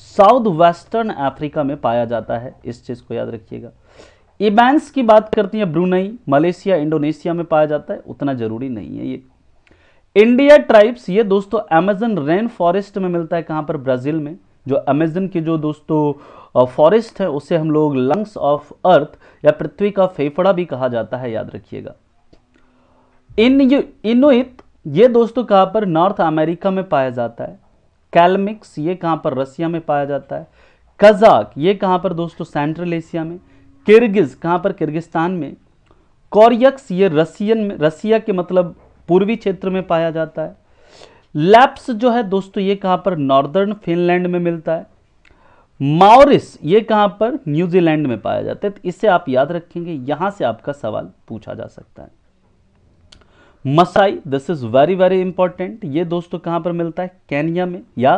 साउथ वेस्टर्न अफ्रीका में पाया जाता है इस चीज़ को याद रखिएगा इबैंस की बात करती है ब्रुनई मलेशिया इंडोनेशिया में पाया जाता है उतना जरूरी नहीं है ये इंडिया ट्राइब्स ये दोस्तों अमेजन रेन फॉरेस्ट में मिलता है कहां पर ब्राज़ील में जो अमेजन के जो दोस्तों फॉरेस्ट है उसे हम लोग लंग्स ऑफ अर्थ या पृथ्वी का फेफड़ा भी कहा जाता है याद रखिएगा इन इनुइत ये दोस्तों कहाँ पर नॉर्थ अमेरिका में पाया जाता है कैलमिक्स ये कहाँ पर रसिया में पाया जाता है कजाक ये कहाँ पर दोस्तों सेंट्रल एशिया में किर्गिज कहाँ पर किर्गिस्तान में कॉरियक्स ये रसियन में रसिया के मतलब पूर्वी क्षेत्र में पाया जाता है लैप्स जो है दोस्तों ये कहां पर नॉर्दर्न फिनलैंड में मिलता है माओरिस ये कहां पर न्यूजीलैंड में पाया जाता है तो इससे आप याद रखेंगे यहां से आपका सवाल पूछा जा सकता है Masai this is very very important ये दोस्तों कहां पर मिलता है कैनिया में या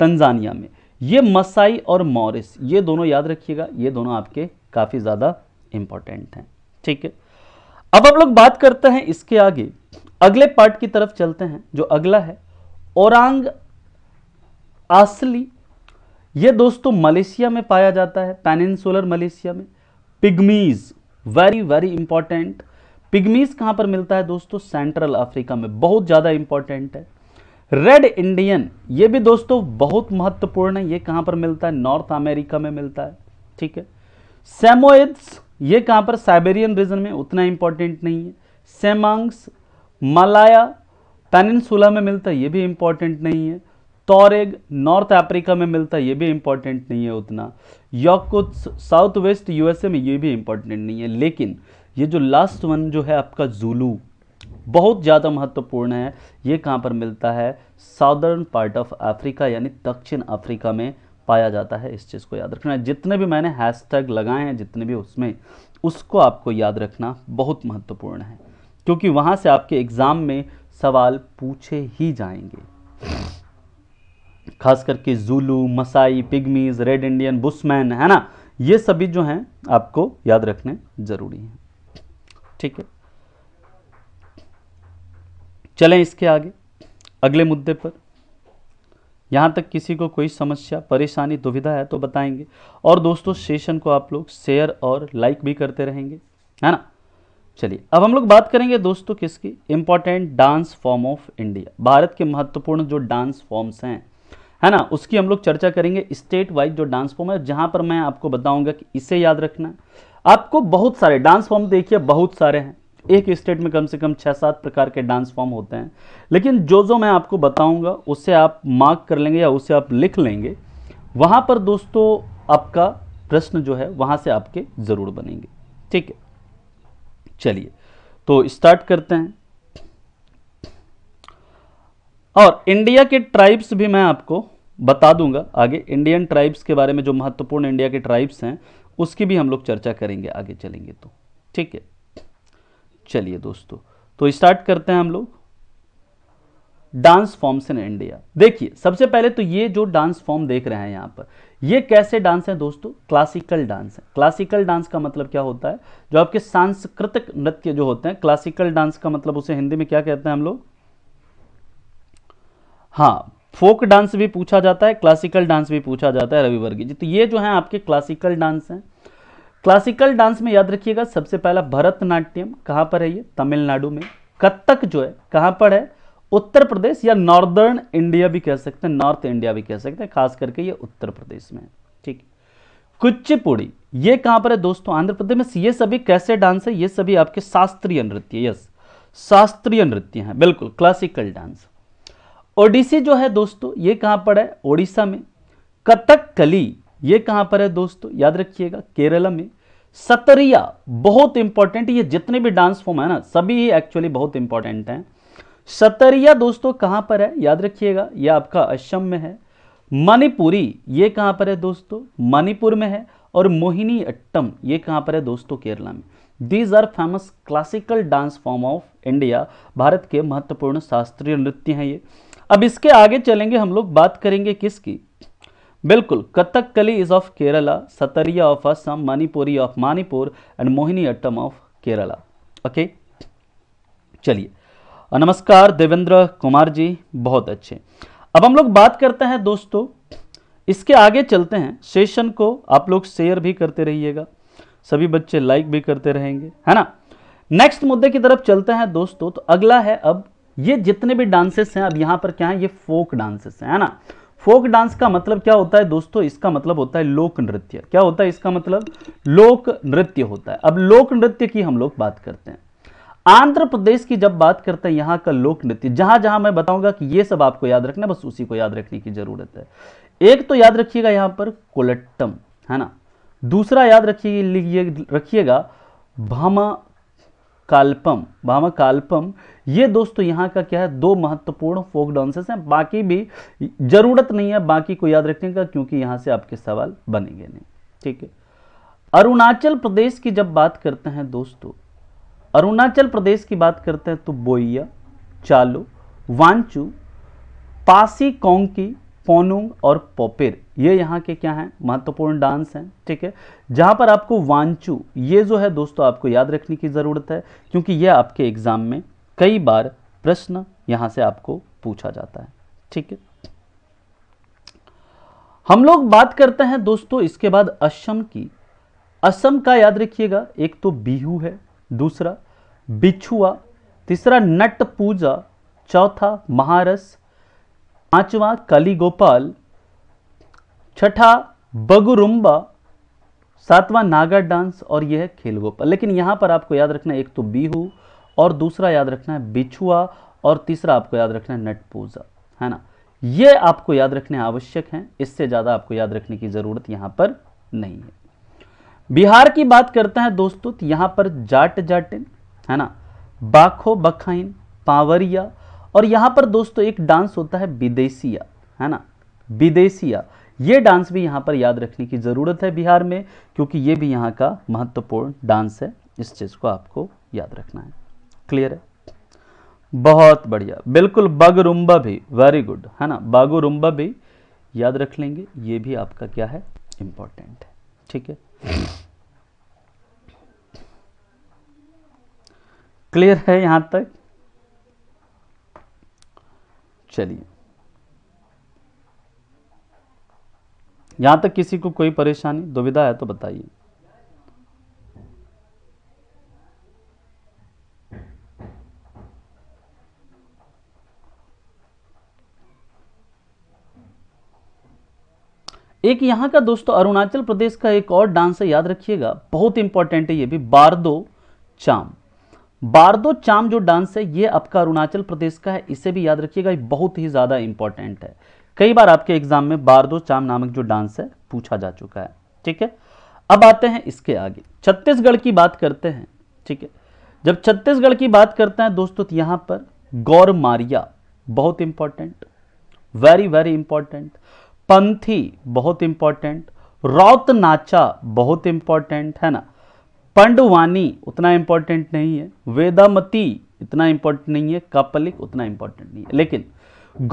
तंजानिया में ये मसाई और मॉरिस ये दोनों याद रखिएगा ये दोनों आपके काफ़ी ज़्यादा इंपॉर्टेंट हैं ठीक है अब आप लोग बात करते हैं इसके आगे अगले पार्ट की तरफ चलते हैं जो अगला है औरंग असली ये दोस्तों मलेशिया में पाया जाता है पेनिनसुलर मलेशिया में pygmies very very important pygmies कहां पर मिलता है दोस्तों सेंट्रल अफ्रीका में बहुत ज़्यादा इंपॉर्टेंट है रेड इंडियन ये भी दोस्तों बहुत महत्वपूर्ण है ये कहां पर मिलता है नॉर्थ अमेरिका में मिलता है ठीक है सेमोइड्स ये कहां पर साइबेरियन रीजन में उतना इंपॉर्टेंट नहीं है सेमांग्स मलाया पेनिनसुला में मिलता है ये भी इंपॉर्टेंट नहीं है तौरेग नॉर्थ अफ्रीका में मिलता है ये भी इंपॉर्टेंट नहीं है उतना यॉकुट्स साउथ वेस्ट यूएसए में ये भी इंपॉर्टेंट नहीं है लेकिन ये जो लास्ट वन जो है आपका जुलू बहुत ज़्यादा महत्वपूर्ण है ये कहाँ पर मिलता है साउदर्न पार्ट ऑफ अफ्रीका यानी दक्षिण अफ्रीका में पाया जाता है इस चीज़ को याद रखना जितने भी मैंने हैशटैग लगाए हैं जितने भी उसमें उसको आपको याद रखना बहुत महत्वपूर्ण है क्योंकि वहाँ से आपके एग्ज़ाम में सवाल पूछे ही जाएंगे खास करके Zulu Masai pygmies red Indian bushman है ना ये सभी जो हैं आपको याद रखने ज़रूरी हैं ठीक है चलें इसके आगे अगले मुद्दे पर यहाँ तक किसी को कोई समस्या परेशानी दुविधा है तो बताएंगे और दोस्तों सेशन को आप लोग शेयर और लाइक भी करते रहेंगे है ना चलिए अब हम लोग बात करेंगे दोस्तों किसकी important dance form of India Bharat के महत्वपूर्ण जो डांस फॉर्म्स हैं है ना उसकी हम लोग चर्चा करेंगे स्टेट वाइज जो डांस फॉर्म है जहां पर मैं आपको बताऊंगा कि इसे याद रखना आपको बहुत सारे डांस फॉर्म देखिए बहुत सारे हैं एक स्टेट में कम से कम छह सात प्रकार के डांस फॉर्म होते हैं लेकिन जो जो मैं आपको बताऊंगा उससे आप मार्क कर लेंगे या उसे आप लिख लेंगे वहां पर दोस्तों आपका प्रश्न जो है वहां से आपके ज़रूर बनेंगे ठीक है चलिए तो स्टार्ट करते हैं और इंडिया के ट्राइब्स भी मैं आपको बता दूंगा आगे इंडियन ट्राइब्स के बारे में जो महत्वपूर्ण इंडिया के ट्राइब्स हैं उसकी भी हम लोग चर्चा करेंगे आगे चलेंगे तो ठीक है चलिए दोस्तों तो स्टार्ट करते हैं हम लोग डांस फॉर्म्स इन इंडिया देखिए सबसे पहले तो ये जो डांस फॉर्म देख रहे हैं यहां पर ये कैसे डांस है दोस्तों क्लासिकल डांस है क्लासिकल डांस का मतलब क्या होता है जो आपके सांस्कृतिक नृत्य जो होते हैं क्लासिकल डांस का मतलब उसे हिंदी में क्या कहते हैं हम लोग हाँ फोक डांस भी पूछा जाता है क्लासिकल डांस भी पूछा जाता है रविवर्गी जी तो ये जो है आपके क्लासिकल डांस हैं क्लासिकल डांस में याद रखिएगा सबसे पहला भरतनाट्यम कहाँ पर है ये तमिलनाडु में कत्थक जो है कहाँ पर है उत्तर प्रदेश या नॉर्दर्न इंडिया भी कह सकते हैं नॉर्थ इंडिया भी कह सकते हैं खास करके ये उत्तर प्रदेश में ठीक कुचिपुड़ी ये कहां पर है दोस्तों आंध्र प्रदेश में ये सभी कैसे डांस है ये सभी आपके शास्त्रीय नृत्य यस शास्त्रीय नृत्य है बिल्कुल क्लासिकल डांस ओडिसी जो है दोस्तों ये कहां पर है ओडिशा में कथक कली ये कहां पर है दोस्तों याद रखिएगा केरला में सतरिया बहुत इंपॉर्टेंट ये जितने भी डांस फॉर्म है ना सभी एक्चुअली बहुत इंपॉर्टेंट हैं सतरिया दोस्तों कहां पर है याद रखिएगा ये आपका असम में है मणिपुरी ये कहां पर है दोस्तों मणिपुर में है और मोहिनी अट्टम ये कहां पर है दोस्तों केरला में these are famous classical dance form of India Bharat के महत्वपूर्ण शास्त्रीय नृत्य हैं ये अब इसके आगे चलेंगे हम लोग बात करेंगे किसकी बिल्कुल Kathakali is of Kerala Sattriya of Assam Manipuri of Manipur and Mohiniyattam of Kerala okay चलिए नमस्कार देवेंद्र कुमार जी बहुत अच्छे अब हम लोग बात करते हैं दोस्तों इसके आगे चलते हैं सेशन को आप लोग शेयर भी करते रहिएगा सभी बच्चे लाइक भी करते रहेंगे है ना नेक्स्ट मुद्दे की तरफ चलते हैं दोस्तों तो अगला है अब ये जितने भी डांसेस हैं अब यहाँ पर क्या है ये फोक डांसेस हैं है ना फोक डांस का मतलब क्या होता है दोस्तों इसका मतलब होता है लोक नृत्य क्या होता है इसका मतलब लोक नृत्य होता है अब लोक नृत्य की हम लोग बात करते हैं आंध्र प्रदेश की जब बात करते हैं यहां का लोक नृत्य जहां जहां मैं बताऊंगा कि ये सब आपको याद रखना बस उसी को याद रखने की जरूरत है एक तो याद रखिएगा यहां पर कोलट्टम है ना दूसरा याद रखिए रखिएगा भामा काल्पम भामा काल्पम ये दोस्तों यहाँ का क्या है दो महत्वपूर्ण फोक डांसेस हैं बाकी भी जरूरत नहीं है बाकी को याद रखने का क्योंकि यहाँ से आपके सवाल बनेंगे नहीं ठीक है अरुणाचल प्रदेश की जब बात करते हैं दोस्तों अरुणाचल प्रदेश की बात करते हैं तो बोइया चालो वांचू पासी कोंकी पोनुंग और पोपेर ये यहाँ के क्या हैं महत्वपूर्ण डांस हैं ठीक है जहाँ पर आपको वांचू ये जो है दोस्तों आपको याद रखने की ज़रूरत है क्योंकि यह आपके एग्ज़ाम में कई बार प्रश्न यहाँ से आपको पूछा जाता है ठीक है हम लोग बात करते हैं दोस्तों इसके बाद असम की असम का याद रखिएगा एक तो बिहू है दूसरा बिछुआ तीसरा नट पूजा चौथा महारस पांचवा कली गोपाल छठा बगुरुम्बा सातवां नागा डांस और यह है खेल गोपाल लेकिन यहां पर आपको याद रखना एक तो बीहू और दूसरा याद रखना है बिछुआ और तीसरा आपको याद रखना है नट पूजा है ना ये आपको याद रखने आवश्यक हैं इससे ज़्यादा आपको याद रखने की ज़रूरत यहां पर नहीं है बिहार की बात करते हैं दोस्तों तो यहां पर जाट जाटिन है ना बाखो बखाइन पावरिया और यहाँ पर दोस्तों एक डांस होता है विदेशिया है ना विदेशिया ये डांस भी यहाँ पर याद रखने की ज़रूरत है बिहार में क्योंकि ये भी यहाँ का महत्वपूर्ण डांस है इस चीज़ को आपको याद रखना है क्लियर है बहुत बढ़िया बिल्कुल बगरुम्बा भी वेरी गुड है ना बागुरुम्बा भी याद रख लेंगे ये भी आपका क्या है इम्पोर्टेंट है ठीक है क्लियर है यहाँ तक चलिए यहाँ तक किसी को कोई परेशानी दुविधा है तो बताइए एक यहाँ का दोस्तों अरुणाचल प्रदेश का एक और डांस है याद रखिएगा बहुत इंपॉर्टेंट है ये भी बारदो चाम बारदो चाम जो डांस है ये आपका अरुणाचल प्रदेश का है इसे भी याद रखिएगा बहुत ही ज़्यादा इंपॉर्टेंट है कई बार आपके एग्जाम में बारदो चाम नामक जो डांस है पूछा जा चुका है ठीक है अब आते हैं इसके आगे छत्तीसगढ़ की बात करते हैं ठीक है जब छत्तीसगढ़ की बात करते हैं दोस्तों तो यहां पर गौर मारिया बहुत important very very important Panthi बहुत इंपॉर्टेंट रौत नाचा बहुत इंपॉर्टेंट है ना पंडवानी उतना इंपॉर्टेंट नहीं है वेदामती इतना इंपॉर्टेंट नहीं है कापलिक उतना इंपॉर्टेंट नहीं है लेकिन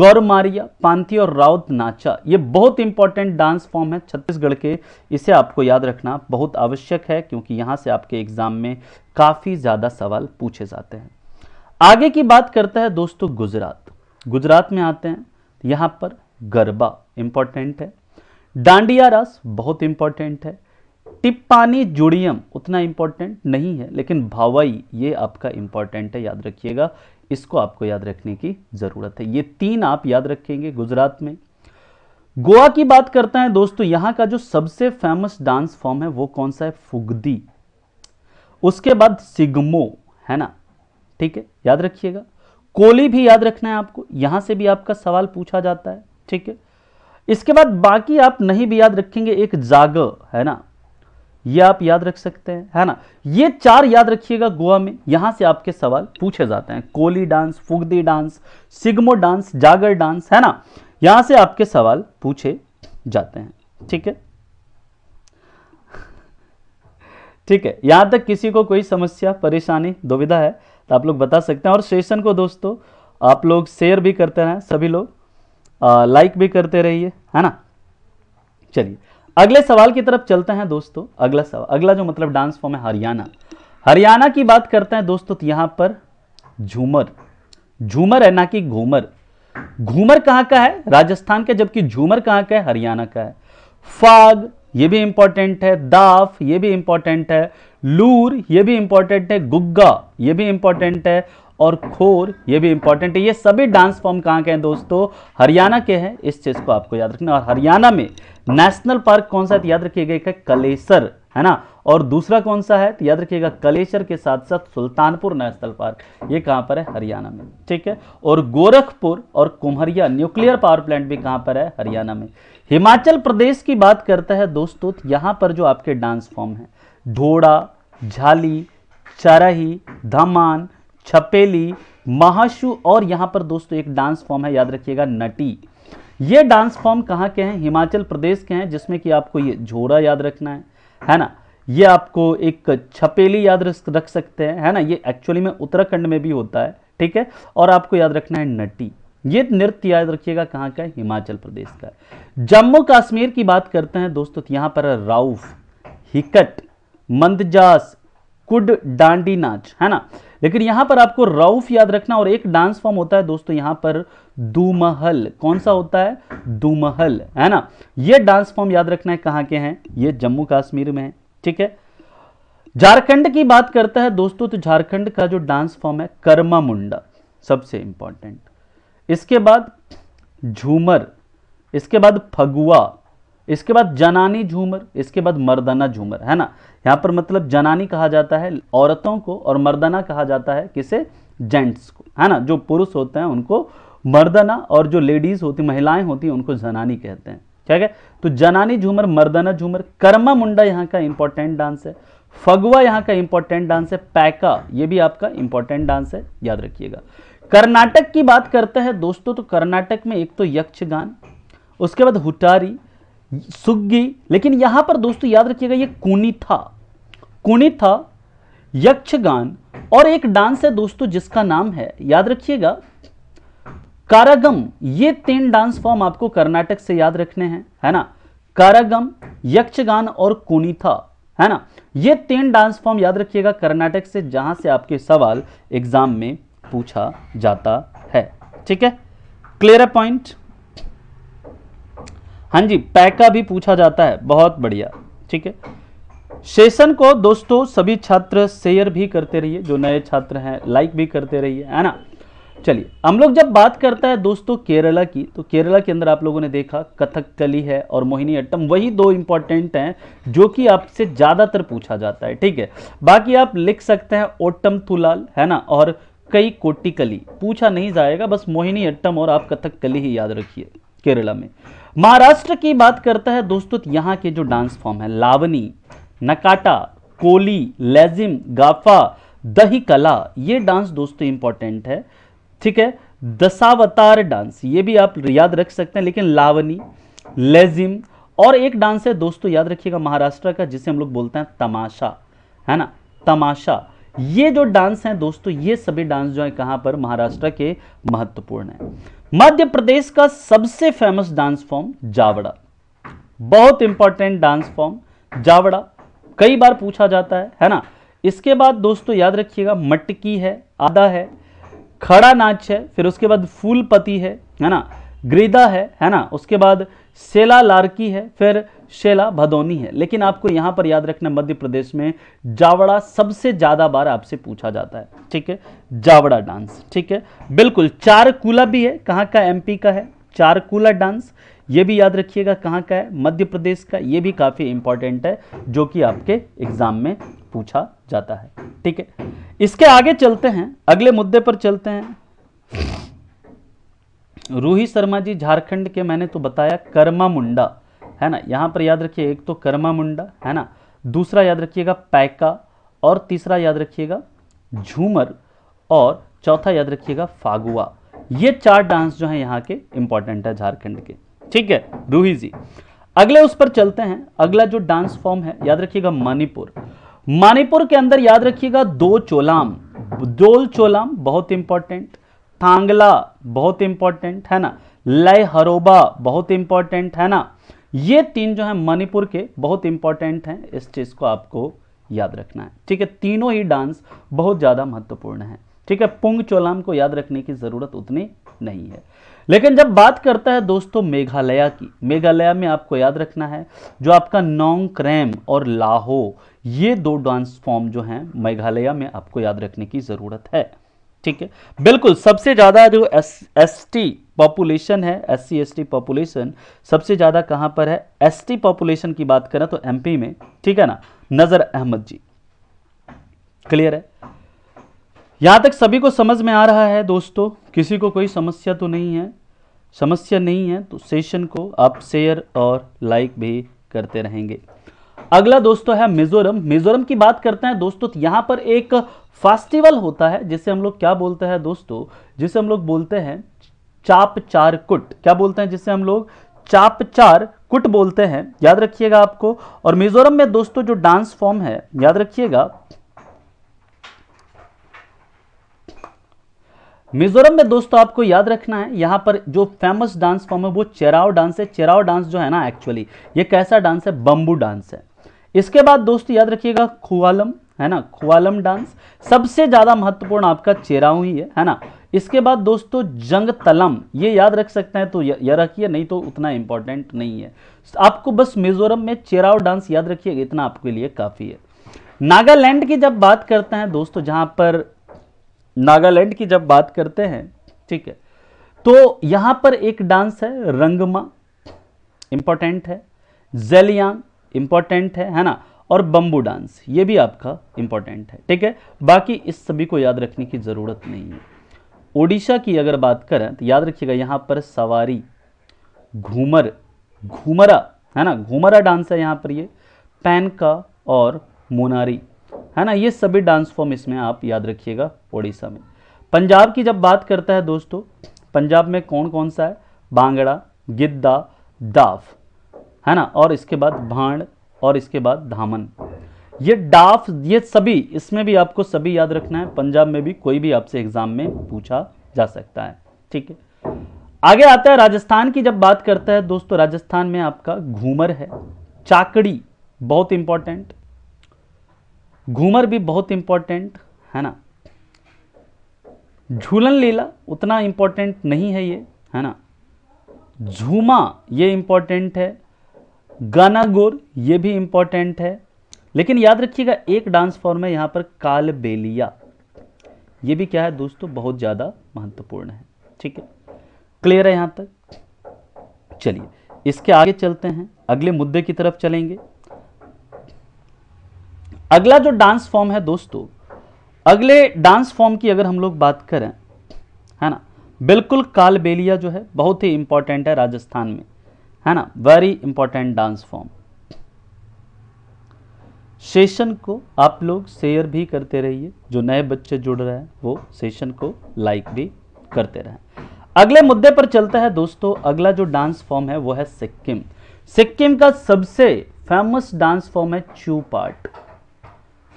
गौरमारिया पांथी और राउत नाचा ये बहुत इंपॉर्टेंट डांस फॉर्म है छत्तीसगढ़ के इसे आपको याद रखना बहुत आवश्यक है क्योंकि यहाँ से आपके एग्जाम में काफ़ी ज़्यादा सवाल पूछे जाते हैं आगे की बात करता है दोस्तों गुजरात गुजरात में आते हैं यहाँ पर गरबा इंपॉर्टेंट है डांडिया रस बहुत इंपॉर्टेंट है टिप्पानी जुड़ियम उतना इंपॉर्टेंट नहीं है लेकिन भावाई ये आपका इंपॉर्टेंट है याद रखिएगा इसको आपको याद रखने की ज़रूरत है ये तीन आप याद रखेंगे गुजरात में गोवा की बात करते हैं दोस्तों यहां का जो सबसे फेमस डांस फॉर्म है वो कौन सा है फुगदी उसके बाद सिगमो है ना ठीक है याद रखिएगा कोली भी याद रखना है आपको यहां से भी आपका सवाल पूछा जाता है ठीक है इसके बाद बाकी आप नहीं भी याद रखेंगे एक जाग है ना ये आप याद रख सकते हैं है ना ये चार याद रखिएगा गोवा में यहां से आपके सवाल पूछे जाते हैं Koli dance Fugdi dance Shigmo dance Jagar dance है ना यहां से आपके सवाल पूछे जाते हैं ठीक है ठीक है यहां तक किसी को कोई समस्या परेशानी दुविधा है तो आप लोग बता सकते हैं और सेशन को दोस्तों आप लोग शेयर भी करते रहें सभी लोग लाइक भी करते रहिए है ना चलिए अगले सवाल की तरफ चलते हैं दोस्तों अगला सवाल अगला जो मतलब डांस फॉर्म है हरियाणा हरियाणा की बात करते हैं दोस्तों तो यहां पर झूमर झूमर है ना कि घूमर घूमर कहां का है राजस्थान का जबकि झूमर कहां का है हरियाणा का है फाग ये भी इंपॉर्टेंट है दाफ ये भी इंपॉर्टेंट है लूर ये भी इंपॉर्टेंट है गुग्गा ये भी इंपॉर्टेंट है और खोर ये भी इंपॉर्टेंट है ये सभी डांस फॉर्म कहाँ के हैं दोस्तों हरियाणा के हैं इस चीज़ को आपको याद रखना और हरियाणा में नेशनल पार्क कौन सा तो याद रखिएगा एक है कलेसर है ना और दूसरा कौन सा है तो याद रखिएगा कलेसर के साथ साथ सुल्तानपुर नेशनल पार्क ये कहाँ पर है हरियाणा में ठीक है और गोरखपुर और कुम्हरिया न्यूक्लियर पावर प्लांट भी कहाँ पर है हरियाणा में हिमाचल प्रदेश की बात करते हैं दोस्तों तो यहाँ पर जो आपके डांस फॉर्म है ढोड़ा झाली चरही धमान छपेली महाशु और यहाँ पर दोस्तों एक डांस फॉर्म है याद रखिएगा नटी ये डांस फॉर्म कहाँ के हैं हिमाचल प्रदेश के हैं जिसमें कि आपको ये झोरा याद रखना है है ना ये आपको एक छपेली याद रख सकते हैं है ना ये एक्चुअली में उत्तराखंड में भी होता है ठीक है और आपको याद रखना है नटी ये नृत्य याद रखिएगा कहाँ का है हिमाचल प्रदेश का जम्मू कश्मीर की बात करते हैं दोस्तों तो यहाँ पर राउफ हिकट मंदजास कुड डांडी नाच है ना लेकिन यहां पर आपको राउफ याद रखना और एक डांस फॉर्म होता है दोस्तों यहां पर दुमहल कौन सा होता है दुमहल है ना ये डांस फॉर्म याद रखना है कहां के हैं ये जम्मू कश्मीर में है ठीक है झारखंड की बात करता है दोस्तों तो झारखंड का जो डांस फॉर्म है कर्मा मुंडा सबसे इंपॉर्टेंट इसके बाद झूमर इसके बाद फगुआ इसके बाद जनानी झूमर इसके बाद मर्दाना झूमर है ना यहाँ पर मतलब जनानी कहा जाता है औरतों को और मर्दाना कहा जाता है किसे जेंट्स को है ना जो पुरुष होते हैं उनको मर्दाना और जो लेडीज होती महिलाएं होती हैं उनको जनानी कहते हैं ठीक है तो जनानी झूमर मर्दाना झूमर कर्मा मुंडा यहाँ का इंपॉर्टेंट डांस है फगवा यहाँ का इंपॉर्टेंट डांस है पैका ये भी आपका इंपॉर्टेंट डांस है याद रखिएगा कर्नाटक की बात करते हैं दोस्तों तो कर्नाटक में एक तो यक्षगान उसके बाद हुटारी सुग्गी लेकिन यहां पर दोस्तों याद रखिएगा ये कुनी था कुनी था यक्षगान और एक डांस है दोस्तों जिसका नाम है याद रखिएगा कारागम ये तीन डांस फॉर्म आपको कर्नाटक से याद रखने हैं है ना कारागम यक्षगान और कुनी था है ना ये तीन डांस फॉर्म याद रखिएगा कर्नाटक से जहां से आपके सवाल एग्जाम में पूछा जाता है ठीक है क्लियर पॉइंट हाँ जी पैका भी पूछा जाता है बहुत बढ़िया ठीक है सेशन को दोस्तों सभी छात्र शेयर भी करते रहिए जो नए छात्र हैं लाइक भी करते रहिए है ना चलिए हम लोग जब बात करता है दोस्तों केरला की तो केरला के अंदर आप लोगों ने देखा कथक कली है और मोहिनी अट्टम वही दो इंपॉर्टेंट हैं जो कि आपसे ज़्यादातर पूछा जाता है ठीक है बाकी आप लिख सकते हैं ओट्टम तुलाल है ना और कई कोटिकली पूछा नहीं जाएगा बस मोहिनी अट्टम और आप कथक कली ही याद रखिए केरला में महाराष्ट्र की बात करता है दोस्तों तो यहाँ के जो डांस फॉर्म है लावनी नकाटा कोली लेजिम गाफा दही कला ये डांस दोस्तों इंपॉर्टेंट है ठीक है दशावतार डांस ये भी आप याद रख सकते हैं लेकिन लावनी लेजिम और एक डांस है दोस्तों याद रखिएगा महाराष्ट्र का जिसे हम लोग बोलते हैं तमाशा है ना तमाशा ये जो डांस हैं दोस्तों ये सभी डांस जो है कहां पर महाराष्ट्र के महत्वपूर्ण है मध्य प्रदेश का सबसे फेमस डांस फॉर्म जावड़ा बहुत इंपॉर्टेंट डांस फॉर्म जावड़ा कई बार पूछा जाता है है ना इसके बाद दोस्तों याद रखिएगा मटकी है आदा है खड़ा नाच है फिर उसके बाद फूलपति है है ना ग्रीदा है है ना उसके बाद सेला लारकी है फिर शेला भदौनी है लेकिन आपको यहां पर याद रखना मध्य प्रदेश में जावड़ा सबसे ज़्यादा बार आपसे पूछा जाता है ठीक है जावड़ा डांस ठीक है बिल्कुल चारकूला भी है कहां का एमपी का है चारकूला डांस ये भी याद रखिएगा कहां का है मध्य प्रदेश का ये भी काफ़ी इंपॉर्टेंट है जो कि आपके एग्जाम में पूछा जाता है ठीक है इसके आगे चलते हैं अगले मुद्दे पर चलते हैं रूही शर्मा जी झारखंड के मैंने तो बताया कर्मा मुंडा है ना यहाँ पर याद रखिए एक तो कर्मा मुंडा है ना दूसरा याद रखिएगा पैका और तीसरा याद रखिएगा झूमर और चौथा याद रखिएगा फागुआ ये चार डांस जो है यहाँ के इंपॉर्टेंट है झारखंड के ठीक है रूही जी अगले उस पर चलते हैं अगला जो डांस फॉर्म है याद रखिएगा मणिपुर मणिपुर के अंदर याद रखिएगा दो चोलाम डोल चोलाम बहुत इंपॉर्टेंट थांगला बहुत इंपॉर्टेंट है ना लय हरोबा बहुत इंपॉर्टेंट है ना ये तीन जो है मणिपुर के बहुत इंपॉर्टेंट हैं इस चीज़ को आपको याद रखना है ठीक है तीनों ही डांस बहुत ज़्यादा महत्वपूर्ण है ठीक है पुंग चोलाम को याद रखने की ज़रूरत उतनी नहीं है लेकिन जब बात करता है दोस्तों मेघालय की मेघालय में आपको याद रखना है जो आपका नोंग क्रैम और लाहो ये दो डांस फॉर्म जो हैं मेघालय में आपको याद रखने की ज़रूरत है ठीक है बिल्कुल सबसे ज़्यादा जो एस एस टी पॉपुलेशन है S C S T population सबसे ज़्यादा कहाँ पर है एस टी पॉपुलेशन की बात करें तो एमपी में ठीक है ना नज़र अहमद जी क्लियर है यहाँ तक सभी को समझ में आ रहा है दोस्तों किसी को कोई समस्या तो नहीं है समस्या नहीं है तो सेशन को आप शेयर और लाइक भी करते रहेंगे अगला दोस्तों है मिजोरम मिजोरम की बात करते हैं दोस्तों तो पर एक फेस्टिवल होता है जिसे हम लोग क्या बोलते हैं दोस्तों जिसे हम लोग बोलते हैं चाप चार कुट क्या बोलते हैं जिसे हम लोग चाप चार कुट बोलते हैं याद रखिएगा आपको और मिजोरम में दोस्तों जो डांस फॉर्म है याद रखिएगा मिजोरम में दोस्तों आपको याद रखना है यहाँ पर जो फेमस डांस फॉर्म है वो चेराव डांस है चेराव डांस जो है ना एक्चुअली ये कैसा डांस है बम्बू डांस है इसके बाद दोस्तों याद रखिएगा खुआलम है ना खुआलम डांस सबसे ज़्यादा महत्वपूर्ण आपका चेराव ही है है ना इसके बाद दोस्तों जंग तलम ये याद रख सकते हैं तो यह रखिए नहीं तो उतना इंपॉर्टेंट नहीं है आपको बस मिजोरम में चेराव डांस याद रखिए इतना आपके लिए काफ़ी है नागालैंड की जब बात करते हैं दोस्तों जहां पर नागालैंड की जब बात करते हैं ठीक है तो यहां पर एक डांस है रंगमा इंपॉर्टेंट है जेलियांग इंपॉर्टेंट है है ना और बंबू डांस ये भी आपका इंपॉर्टेंट है ठीक है बाकी इस सभी को याद रखने की ज़रूरत नहीं है ओडिशा की अगर बात करें तो याद रखिएगा यहाँ पर सवारी घूमर घूमरा है ना घूमरा डांस है यहाँ पर ये पैन का और मोनारी है ना ये सभी डांस फॉर्म इसमें आप याद रखिएगा ओडिशा में पंजाब की जब बात करता है दोस्तों पंजाब में कौन कौन सा है बांगड़ा गिद्दा दाफ है ना और इसके बाद भांड और इसके बाद धामन ये डाफ ये सभी इसमें भी आपको सभी याद रखना है पंजाब में भी कोई भी आपसे एग्जाम में पूछा जा सकता है ठीक है आगे आता है राजस्थान की जब बात करता है दोस्तों राजस्थान में आपका घूमर है चाकड़ी बहुत इंपॉर्टेंट घूमर भी बहुत इंपॉर्टेंट है ना झूलन लीला उतना इंपॉर्टेंट नहीं है ये है ना झूमा ये इंपॉर्टेंट है गानागोर ये भी इंपॉर्टेंट है लेकिन याद रखिएगा एक डांस फॉर्म है यहाँ पर कालबेलिया ये भी क्या है दोस्तों बहुत ज़्यादा महत्वपूर्ण है ठीक है क्लियर है यहाँ तक चलिए इसके आगे चलते हैं अगले मुद्दे की तरफ चलेंगे अगला जो डांस फॉर्म है दोस्तों अगले डांस फॉर्म की अगर हम लोग बात करें है ना बिल्कुल कालबेलिया जो है बहुत ही इंपॉर्टेंट है राजस्थान में है ना very important dance form session को आप लोग शेयर भी करते रहिए जो नए बच्चे जुड़ रहे हैं वो सेशन को लाइक भी करते रहें अगले मुद्दे पर चलता है दोस्तों अगला जो डांस फॉर्म है वो है सिक्किम सिक्किम का सबसे फेमस डांस फॉर्म है चू पार्ट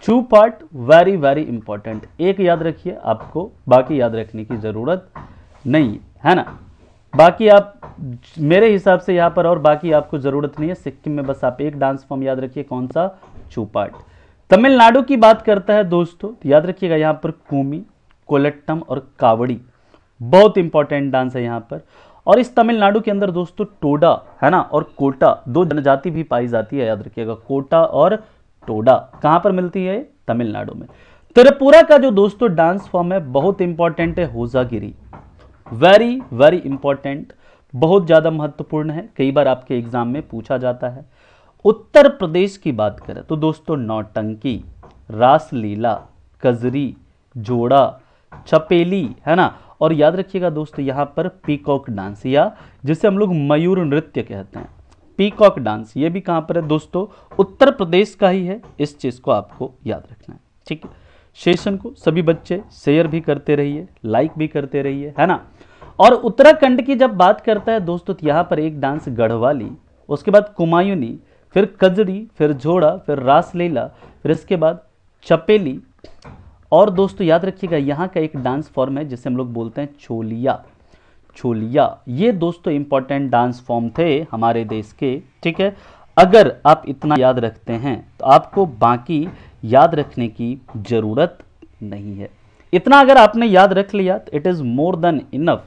चू पार्ट वेरी वेरी इंपॉर्टेंट एक याद रखिए आपको बाकी याद रखने की ज़रूरत नहीं है ना बाकी आप मेरे हिसाब से यहां पर और बाकी आपको ज़रूरत नहीं है सिक्किम में बस आप एक डांस फॉर्म याद रखिए कौन सा चूपाट तमिलनाडु की बात करता है दोस्तों तो याद रखिएगा यहाँ पर कूमी कोलट्टम और कावड़ी बहुत इंपॉर्टेंट डांस है यहाँ पर और इस तमिलनाडु के अंदर दोस्तों टोडा है ना और कोटा दो जनजाति भी पाई जाती है याद रखिएगा कोटा और टोडा कहाँ पर मिलती है तमिलनाडु में त्रिपुरा का जो दोस्तों डांस फॉर्म है बहुत इंपॉर्टेंट है होजागिरी वेरी वेरी इंपॉर्टेंट बहुत ज़्यादा महत्वपूर्ण है कई बार आपके एग्जाम में पूछा जाता है उत्तर प्रदेश की बात करें तो दोस्तों नौटंकी रासलीला कजरी जोड़ा चपेली है ना और याद रखिएगा दोस्तों यहाँ पर पीकॉक डांस या जिसे हम लोग मयूर नृत्य कहते हैं पीकॉक डांस ये भी कहाँ पर है दोस्तों उत्तर प्रदेश का ही है इस चीज़ को आपको याद रखना है ठीक है सेशन को सभी बच्चे शेयर भी करते रहिए लाइक भी करते रहिए है ना और उत्तराखंड की जब बात करता है दोस्तों तो यहाँ पर एक डांस गढ़वाली उसके बाद कुमायूनी फिर कजरी फिर झोड़ा फिर रास लीला फिर इसके बाद चपेली और दोस्तों याद रखिएगा यहाँ का एक डांस फॉर्म है जिसे हम लोग बोलते हैं छोलिया छोलिया ये दोस्तों इंपॉर्टेंट डांस फॉर्म थे हमारे देश के ठीक है अगर आप इतना याद रखते हैं तो आपको बाकी याद रखने की ज़रूरत नहीं है इतना अगर आपने याद रख लिया तो it is more than enough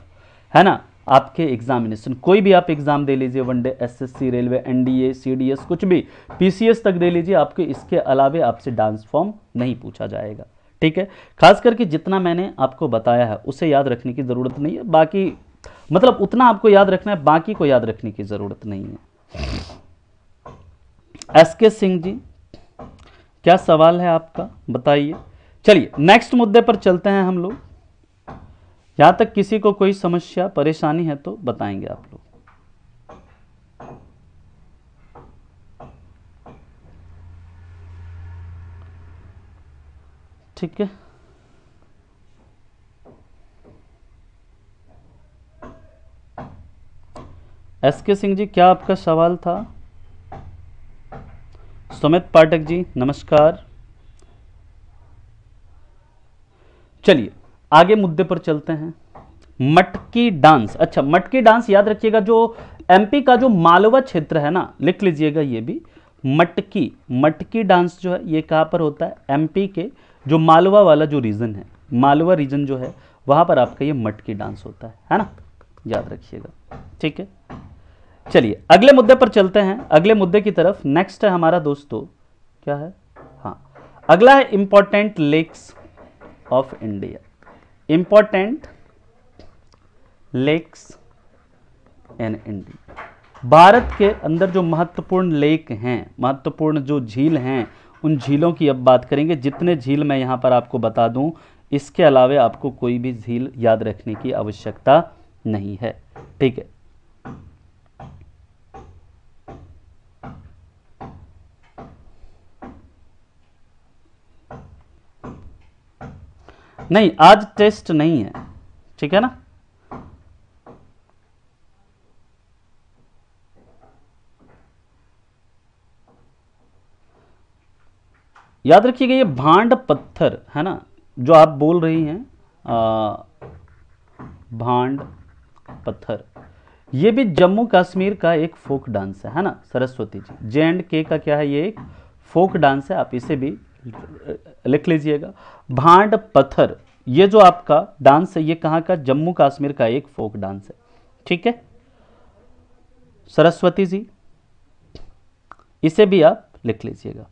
है ना आपके एग्जामिनेशन कोई भी आप एग्जाम दे लीजिए one day SSC railway NDA CDS कुछ भी पीसीएस तक दे लीजिए आपके इसके अलावे आपसे डांस फॉर्म नहीं पूछा जाएगा ठीक है खास करके जितना मैंने आपको बताया है उसे याद रखने की ज़रूरत नहीं है बाकी मतलब उतना आपको याद रखना है बाकी को याद रखने की ज़रूरत नहीं है एस के सिंह जी क्या सवाल है आपका बताइए चलिए नेक्स्ट मुद्दे पर चलते हैं हम लोग यहां तक किसी को कोई समस्या परेशानी है तो बताएंगे आप लोग ठीक है एस के सिंह जी क्या आपका सवाल था सुमित पाठक जी नमस्कार चलिए आगे मुद्दे पर चलते हैं मटकी डांस अच्छा मटकी डांस याद रखिएगा जो एमपी का जो मालवा क्षेत्र है ना लिख लीजिएगा ये भी मटकी मटकी डांस जो है ये कहाँ पर होता है एमपी के जो मालवा वाला जो रीजन है मालवा रीजन जो है वहाँ पर आपका ये मटकी डांस होता है है ना याद रखिएगा ठीक है चलिए अगले मुद्दे पर चलते हैं अगले मुद्दे की तरफ नेक्स्ट है हमारा दोस्तों क्या है हाँ अगला है important lakes of India important lakes in India Bharat के अंदर जो महत्वपूर्ण लेक हैं महत्वपूर्ण जो झील हैं उन झीलों की अब बात करेंगे जितने झील मैं यहाँ पर आपको बता दूँ इसके अलावा आपको कोई भी झील याद रखने की आवश्यकता नहीं है ठीक है नहीं आज टेस्ट नहीं है ठीक है ना याद रखिएगा ये भांड पत्थर है ना जो आप बोल रही हैं भांड पत्थर ये भी जम्मू कश्मीर का एक फोक डांस है है ना सरस्वती जी जे एंड के का क्या है ये एक फोक डांस है आप इसे भी लिख लीजिएगा भांड पत्थर ये जो आपका डांस है ये कहाँ का जम्मू कश्मीर का एक फोक डांस है ठीक है सरस्वती जी इसे भी आप लिख लीजिएगा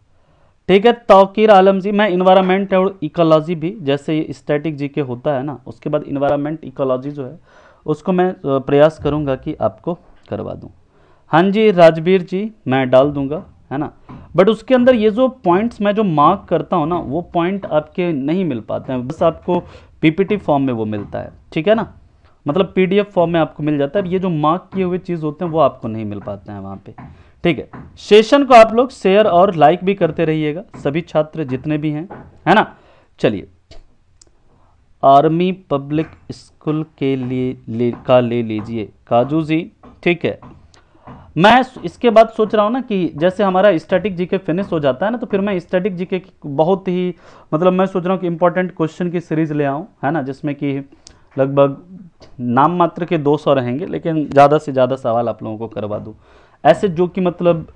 ठीक है तोकीर आलम जी मैं इन्वायरमेंट और इकोलॉजी भी जैसे ये स्टैटिक जी के होता है ना उसके बाद इन्वायरमेंट इकोलॉजी जो है उसको मैं प्रयास करूँगा कि आपको करवा दूँ हाँ जी राजवीर जी मैं डाल दूँगा है ना बट उसके अंदर ये जो पॉइंट्स मैं जो मार्क करता हूँ ना वो पॉइंट आपके नहीं मिल पाते हैं बस आपको पीपीटी फॉर्म में वो मिलता है ठीक है ना मतलब पीडीएफ फॉर्म में आपको मिल जाता है ये जो मार्क किए हुए चीज़ होते हैं वो आपको नहीं मिल पाते हैं वहाँ पे ठीक है सेशन को आप लोग शेयर और लाइक भी करते रहिएगा सभी छात्र जितने भी हैं है ना चलिए आर्मी पब्लिक स्कूल के लिए ले, का ले लीजिए काजू जी ठीक है मैं इसके बाद सोच रहा हूँ ना कि जैसे हमारा स्टैटिक जीके फिनिश हो जाता है ना तो फिर मैं स्टैटिक जीके की बहुत ही मतलब मैं सोच रहा हूँ कि इंपॉर्टेंट क्वेश्चन की सीरीज ले आऊँ है ना जिसमें कि लगभग नाम मात्र के 200 रहेंगे लेकिन ज़्यादा से ज़्यादा सवाल आप लोगों को करवा दूँ ऐसे जो कि मतलब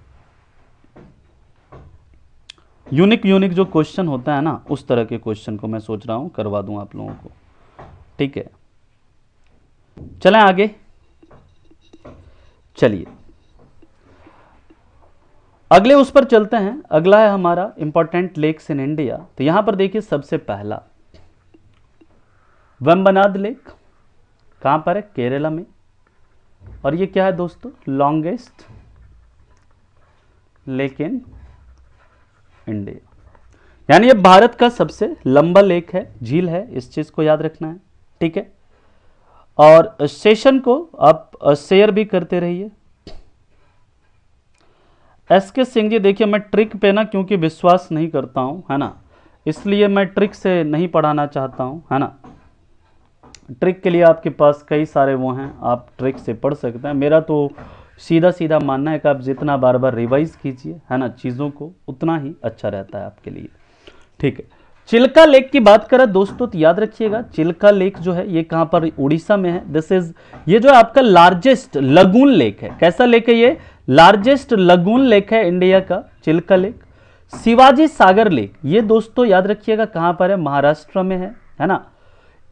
यूनिक यूनिक जो क्वेश्चन होता है ना उस तरह के क्वेश्चन को मैं सोच रहा हूँ करवा दूँ आप लोगों को ठीक है चलें आगे चलिए अगले उस पर चलते हैं अगला है हमारा इंपॉर्टेंट लेक्स इन इंडिया तो यहां पर देखिए सबसे पहला वेम्बनाद लेक कहां पर है केरला में और ये क्या है दोस्तों लॉन्गेस्ट लेक इन इंडिया यानी ये भारत का सबसे लंबा लेक है झील है इस चीज़ को याद रखना है ठीक है और सेशन को आप शेयर भी करते रहिए एस के सिंह जी देखिए मैं ट्रिक पे ना क्योंकि विश्वास नहीं करता हूँ है ना इसलिए मैं ट्रिक से नहीं पढ़ाना चाहता हूँ है ना ट्रिक के लिए आपके पास कई सारे वो हैं आप ट्रिक से पढ़ सकते हैं मेरा तो सीधा सीधा मानना है कि आप जितना बार बार रिवाइज कीजिए है ना चीज़ों को उतना ही अच्छा रहता है आपके लिए ठीक है चिल्का लेक की बात करें दोस्तों तो याद रखिएगा चिल्का लेक जो है ये कहाँ पर उड़ीसा में है दिस इज ये जो है आपका लार्जेस्ट लगून लेक है कैसा लेक है ये लार्जेस्ट लगून लेक है इंडिया का चिल्का लेक शिवाजी सागर लेक ये दोस्तों याद रखिएगा कहां पर है महाराष्ट्र में है है ना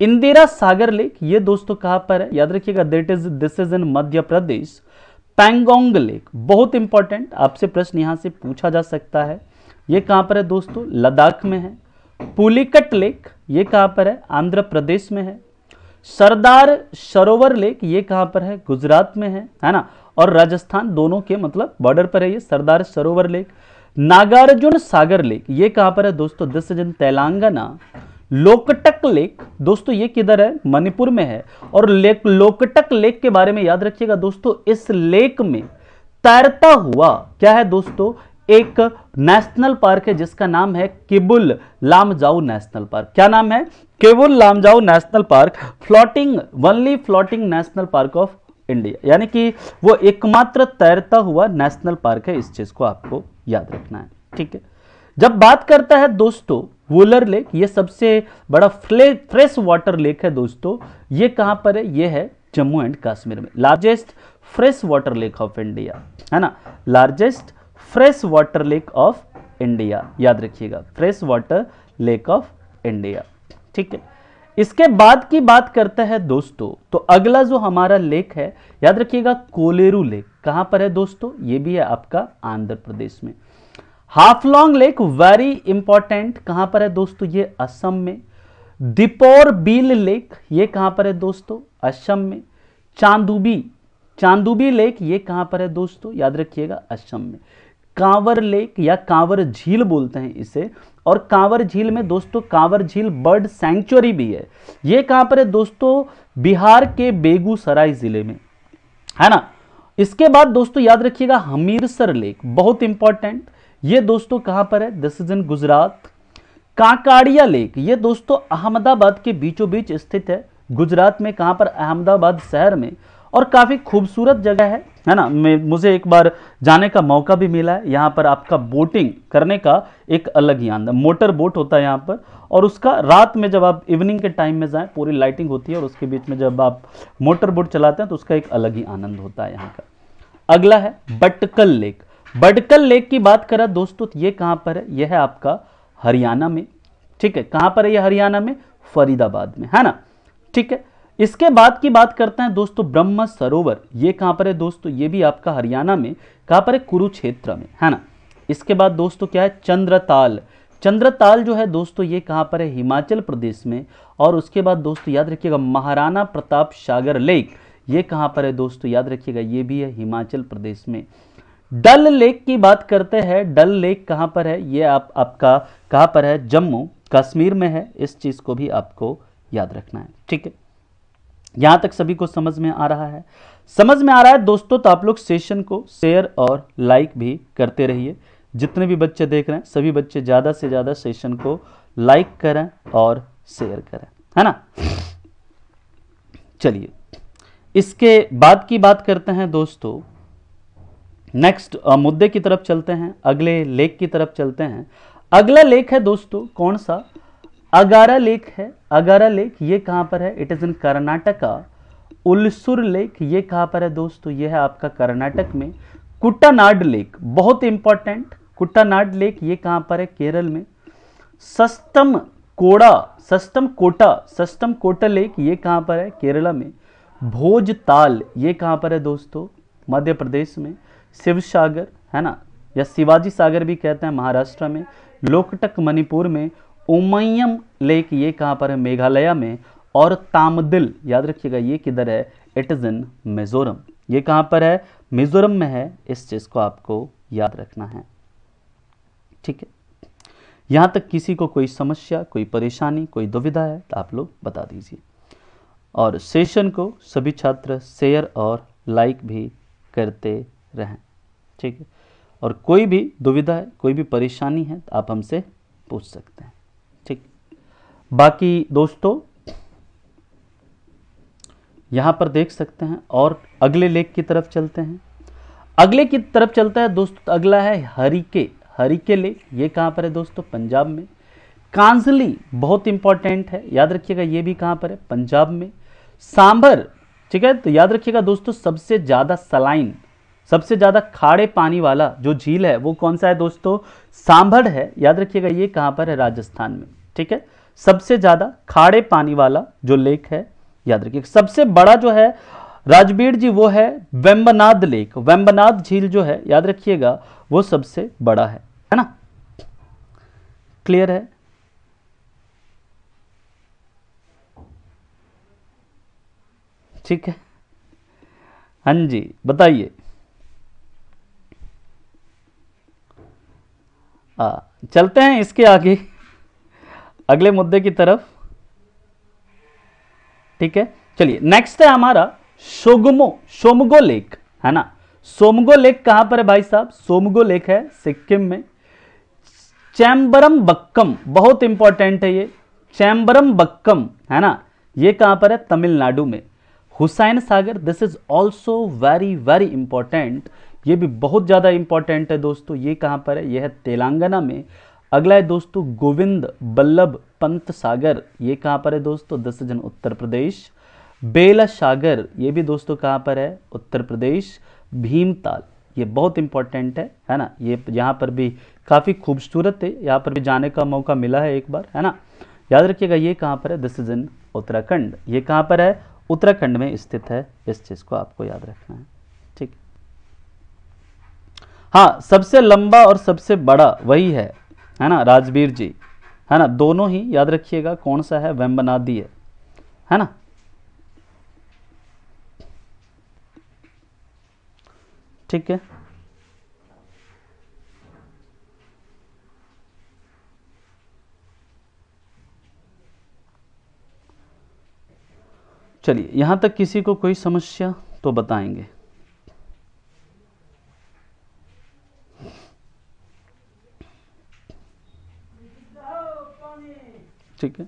इंदिरा सागर लेक ये दोस्तों कहां पर है याद रखिएगा that is this is in Madhya Pradesh Pangong lake बहुत इंपॉर्टेंट आपसे प्रश्न यहां से पूछा जा सकता है ये कहां पर है दोस्तों लद्दाख में है पुलिकट लेक ये कहां पर है आंध्र प्रदेश में है सरदार सरोवर लेक ये कहां पर है गुजरात में है है ना और राजस्थान दोनों के मतलब बॉर्डर पर है ये सरदार सरोवर लेक नागार्जुन सागर लेक ये कहां पर है दोस्तों दस जन तेलंगाना लोकटक लेक दोस्तों ये किधर है मणिपुर में है और लेक लोकटक लेक के बारे में याद रखिएगा दोस्तों इस लेक में तैरता हुआ क्या है दोस्तों एक नेशनल पार्क है जिसका नाम है किबुल लामजाऊ नेशनल पार्क क्या नाम है Keibul Lamjao national park floating only floating national park of India यानी कि वो एकमात्र तैरता हुआ नेशनल पार्क है इस चीज़ को आपको याद रखना है ठीक है जब बात करता है दोस्तों वोलर लेक ये सबसे बड़ा फ्रेश वाटर लेक है दोस्तों ये कहां पर है ये है जम्मू एंड कश्मीर में largest fresh water lake of India है ना largest fresh water lake of India याद रखिएगा fresh water lake of India ठीक है इसके बाद की बात करते हैं दोस्तों तो अगला जो हमारा लेक है याद रखिएगा कोलेरू लेक कहां पर है दोस्तों ये भी है आपका आंध्र प्रदेश में लॉन्ग लेक वेरी इंपॉर्टेंट कहां पर है दोस्तों ये असम में दीपोर बील लेक ये कहां पर है दोस्तों असम में चांदुबी चांदुबी लेक ये कहां पर है दोस्तों याद रखिएगा असम में कांवर लेक या कांवर झील बोलते हैं इसे और कांवर झील में दोस्तों कांवर झील बर्ड सेंचुरी भी है ये कहां पर है दोस्तों बिहार के बेगूसराय जिले में है ना इसके बाद दोस्तों याद रखिएगा हमीरसर लेक बहुत इंपॉर्टेंट ये दोस्तों कहां पर है दिस इज इन गुजरात काकाड़िया लेक ये दोस्तों अहमदाबाद के बीचों बीच स्थित है गुजरात में कहां पर अहमदाबाद शहर में और काफ़ी खूबसूरत जगह है है ना मैं मुझे एक बार जाने का मौका भी मिला है यहाँ पर आपका बोटिंग करने का एक अलग ही आनंद मोटर बोट होता है यहाँ पर और उसका रात में जब आप इवनिंग के टाइम में जाएं पूरी लाइटिंग होती है और उसके बीच में जब आप मोटर बोट चलाते हैं तो उसका एक अलग ही आनंद होता है यहाँ का अगला है बटकल लेक बटकल लेक की बात करा दोस्तों तो ये कहाँ पर है यह है आपका हरियाणा में ठीक है कहाँ पर है यह हरियाणा में फरीदाबाद में है ना ठीक है इसके बाद की बात करते हैं दोस्तों ब्रह्म सरोवर ये कहाँ पर है दोस्तों ये भी आपका हरियाणा में कहां पर है कुरुक्षेत्र में है ना इसके बाद दोस्तों क्या है चंद्रताल चंद्रताल जो है दोस्तों ये कहाँ पर है हिमाचल प्रदेश में और उसके बाद दोस्तों याद रखिएगा महाराणा प्रताप सागर लेक ये कहाँ पर है दोस्तों याद रखिएगा ये भी है हिमाचल प्रदेश में डल लेक की बात करते हैं डल लेक कहाँ पर है ये आप आपका कहाँ पर है जम्मू कश्मीर में है इस चीज़ को भी आपको याद रखना है ठीक है यहां तक सभी को समझ में आ रहा है समझ में आ रहा है दोस्तों तो आप लोग सेशन को शेयर और लाइक भी करते रहिए जितने भी बच्चे देख रहे हैं सभी बच्चे ज़्यादा से ज़्यादा सेशन को लाइक करें और शेयर करें है ना चलिए इसके बाद की बात करते हैं दोस्तों नेक्स्ट मुद्दे की तरफ चलते हैं अगले लेख की तरफ चलते हैं अगला लेख है दोस्तों कौन सा अगारा लेख है अगारा लेक ये कहाँ पर है it is in Karnataka Ulsoor lake ये कहाँ पर है दोस्तों ये है आपका कर्नाटक में कुट्टानाड लेक बहुत इंपॉर्टेंट कुट्टानाड लेक ये कहाँ पर है केरल में Sasthamkotta Sasthamkotta Sasthamkotta lake ये कहाँ पर है केरला में भोजताल ये कहाँ पर है दोस्तों मध्य प्रदेश में शिव सागर है ना या शिवाजी सागर भी कहते हैं महाराष्ट्र में लोकटक मणिपुर में उमयम लेक ये कहाँ पर है मेघालय में और तामदिल याद रखिएगा ये किधर है इट इज़ इन मिज़ोरम ये कहाँ पर है मिज़ोरम में है इस चीज़ को आपको याद रखना है ठीक है यहाँ तक किसी को कोई समस्या कोई परेशानी कोई दुविधा है तो आप लोग बता दीजिए और सेशन को सभी छात्र शेयर और लाइक भी करते रहें ठीक है और कोई भी दुविधा है कोई भी परेशानी है तो आप हमसे पूछ सकते हैं बाकी दोस्तों यहां पर देख सकते हैं और अगले लेख की तरफ चलते हैं अगले की तरफ चलता है दोस्तों अगला है हरिके हरिके लेख ये कहां पर है दोस्तों पंजाब में कांजली बहुत इंपॉर्टेंट है याद रखिएगा ये भी कहां पर है पंजाब में सांभर ठीक है तो याद रखिएगा दोस्तों सबसे ज़्यादा सलाइन सबसे ज़्यादा खाड़े पानी वाला जो झील है वो कौन सा है दोस्तों सांभर है याद रखिएगा ये कहां पर है राजस्थान में ठीक है सबसे ज़्यादा खाड़े पानी वाला जो लेक है याद रखिए सबसे बड़ा जो है राजबीर जी वो है वेम्बनाद लेक वेम्बनाद झील जो है याद रखिएगा वो सबसे बड़ा है है ना क्लियर है ठीक है हाँ जी बताइए चलते हैं इसके आगे अगले मुद्दे की तरफ ठीक है चलिए नेक्स्ट है हमारा सोगमो सोमगो लेक है ना सोमगो लेक कहां पर है भाई साहब सोमगो लेक है सिक्किम में चैम्बरम बक्कम बहुत इंपॉर्टेंट है ये चैम्बरम बक्कम है ना ये कहां पर है तमिलनाडु में Hussain Sagar this is also very very important ये भी बहुत ज़्यादा इंपॉर्टेंट है दोस्तों ये कहां पर है यह है तेलंगाना में अगला है दोस्तों गोविंद बल्लभ पंत सागर ये कहाँ पर है दोस्तों दस जन उत्तर प्रदेश बेला सागर ये भी दोस्तों कहाँ पर है उत्तर प्रदेश भीमताल ये बहुत इंपॉर्टेंट है है ना ये यहाँ पर भी काफ़ी खूबसूरत है यहाँ पर भी जाने का मौका मिला है एक बार है ना याद रखिएगा ये कहाँ पर है दस जन उत्तराखंड ये कहाँ पर है उत्तराखंड में स्थित है इस चीज़ को आपको याद रखना है ठीक हाँ सबसे लंबा और सबसे बड़ा वही है है ना राजवीर जी है ना दोनों ही याद रखिएगा कौन सा है वेम्बनादी है है ना ठीक है चलिए यहां तक किसी को कोई समस्या तो बताएंगे ठीक है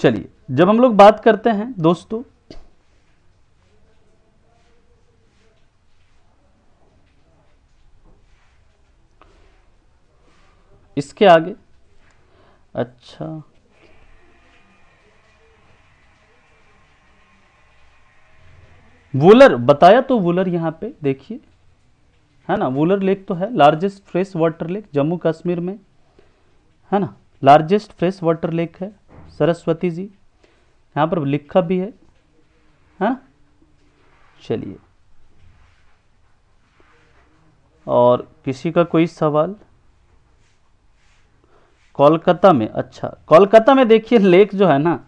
चलिए जब हम लोग बात करते हैं दोस्तों इसके आगे अच्छा वुलर बताया तो वुलर यहाँ पे देखिए है ना वुलर लेक तो है largest fresh water lake Jammu Kashmir में है ना लार्जेस्ट फ्रेश वाटर लेक है सरस्वती जी यहाँ पर लिखा भी है हाँ चलिए और किसी का कोई सवाल कोलकाता में अच्छा कोलकाता में देखिए लेक जो है ना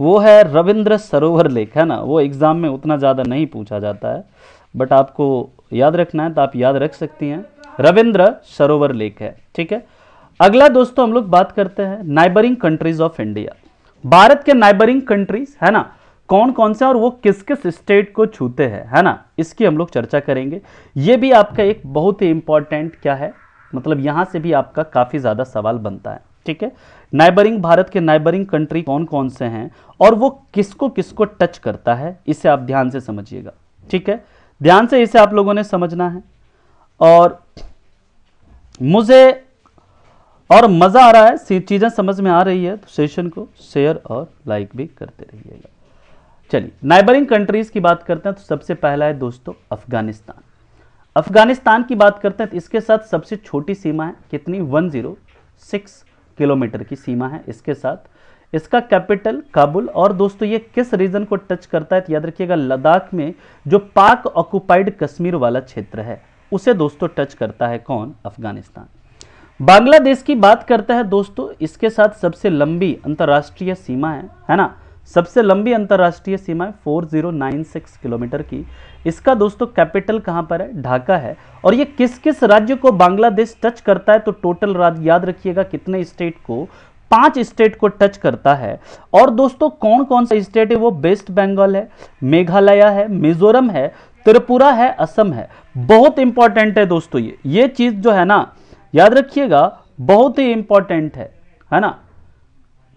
वो है रविंद्र सरोवर लेक है ना वो एग्ज़ाम में उतना ज़्यादा नहीं पूछा जाता है बट आपको याद रखना है तो आप याद रख सकती हैं रविंद्र सरोवर लेक है ठीक है अगला दोस्तों हम लोग बात करते हैं neighbouring countries of India Bharat के नाइबरिंग कंट्रीज है ना कौन कौन से और वो किस किस स्टेट को छूते हैं है ना इसकी हम लोग चर्चा करेंगे ये भी आपका एक बहुत ही इंपॉर्टेंट क्या है मतलब यहां से भी आपका काफ़ी ज़्यादा सवाल बनता है ठीक है नाइबरिंग भारत के नाइबरिंग कंट्री कौन कौन से हैं और वो किसको किसको टच करता है इसे आप ध्यान से समझिएगा ठीक है ध्यान से इसे आप लोगों ने समझना है और मुझे और मज़ा आ रहा है चीज़ें समझ में आ रही है तो सेशन को शेयर और लाइक भी करते रहिएगा चलिए नाइबरिंग कंट्रीज़ की बात करते हैं तो सबसे पहला है दोस्तों अफगानिस्तान अफगानिस्तान की बात करते हैं तो इसके साथ सबसे छोटी सीमा है कितनी 106 किलोमीटर की सीमा है इसके साथ इसका कैपिटल काबुल और दोस्तों ये किस रीजन को टच करता है तो याद रखिएगा लद्दाख में जो पाक ऑक्यूपाइड कश्मीर वाला क्षेत्र है उसे दोस्तों टच करता है कौन अफगानिस्तान बांग्लादेश की बात करते हैं दोस्तों इसके साथ सबसे लंबी अंतर्राष्ट्रीय सीमा है है ना सबसे लंबी अंतर्राष्ट्रीय सीमा है 4096 किलोमीटर की इसका दोस्तों कैपिटल कहाँ पर है ढाका है और ये किस किस राज्य को बांग्लादेश टच करता है तो टोटल राज्य याद रखिएगा कितने स्टेट को पांच स्टेट को टच करता है और दोस्तों कौन कौन सा स्टेट है वो वेस्ट बंगाल है मेघालय है मिजोरम है त्रिपुरा है असम है बहुत इंपॉर्टेंट है दोस्तों ये ये चीज़ जो है ना याद रखिएगा बहुत ही इंपॉर्टेंट है है ना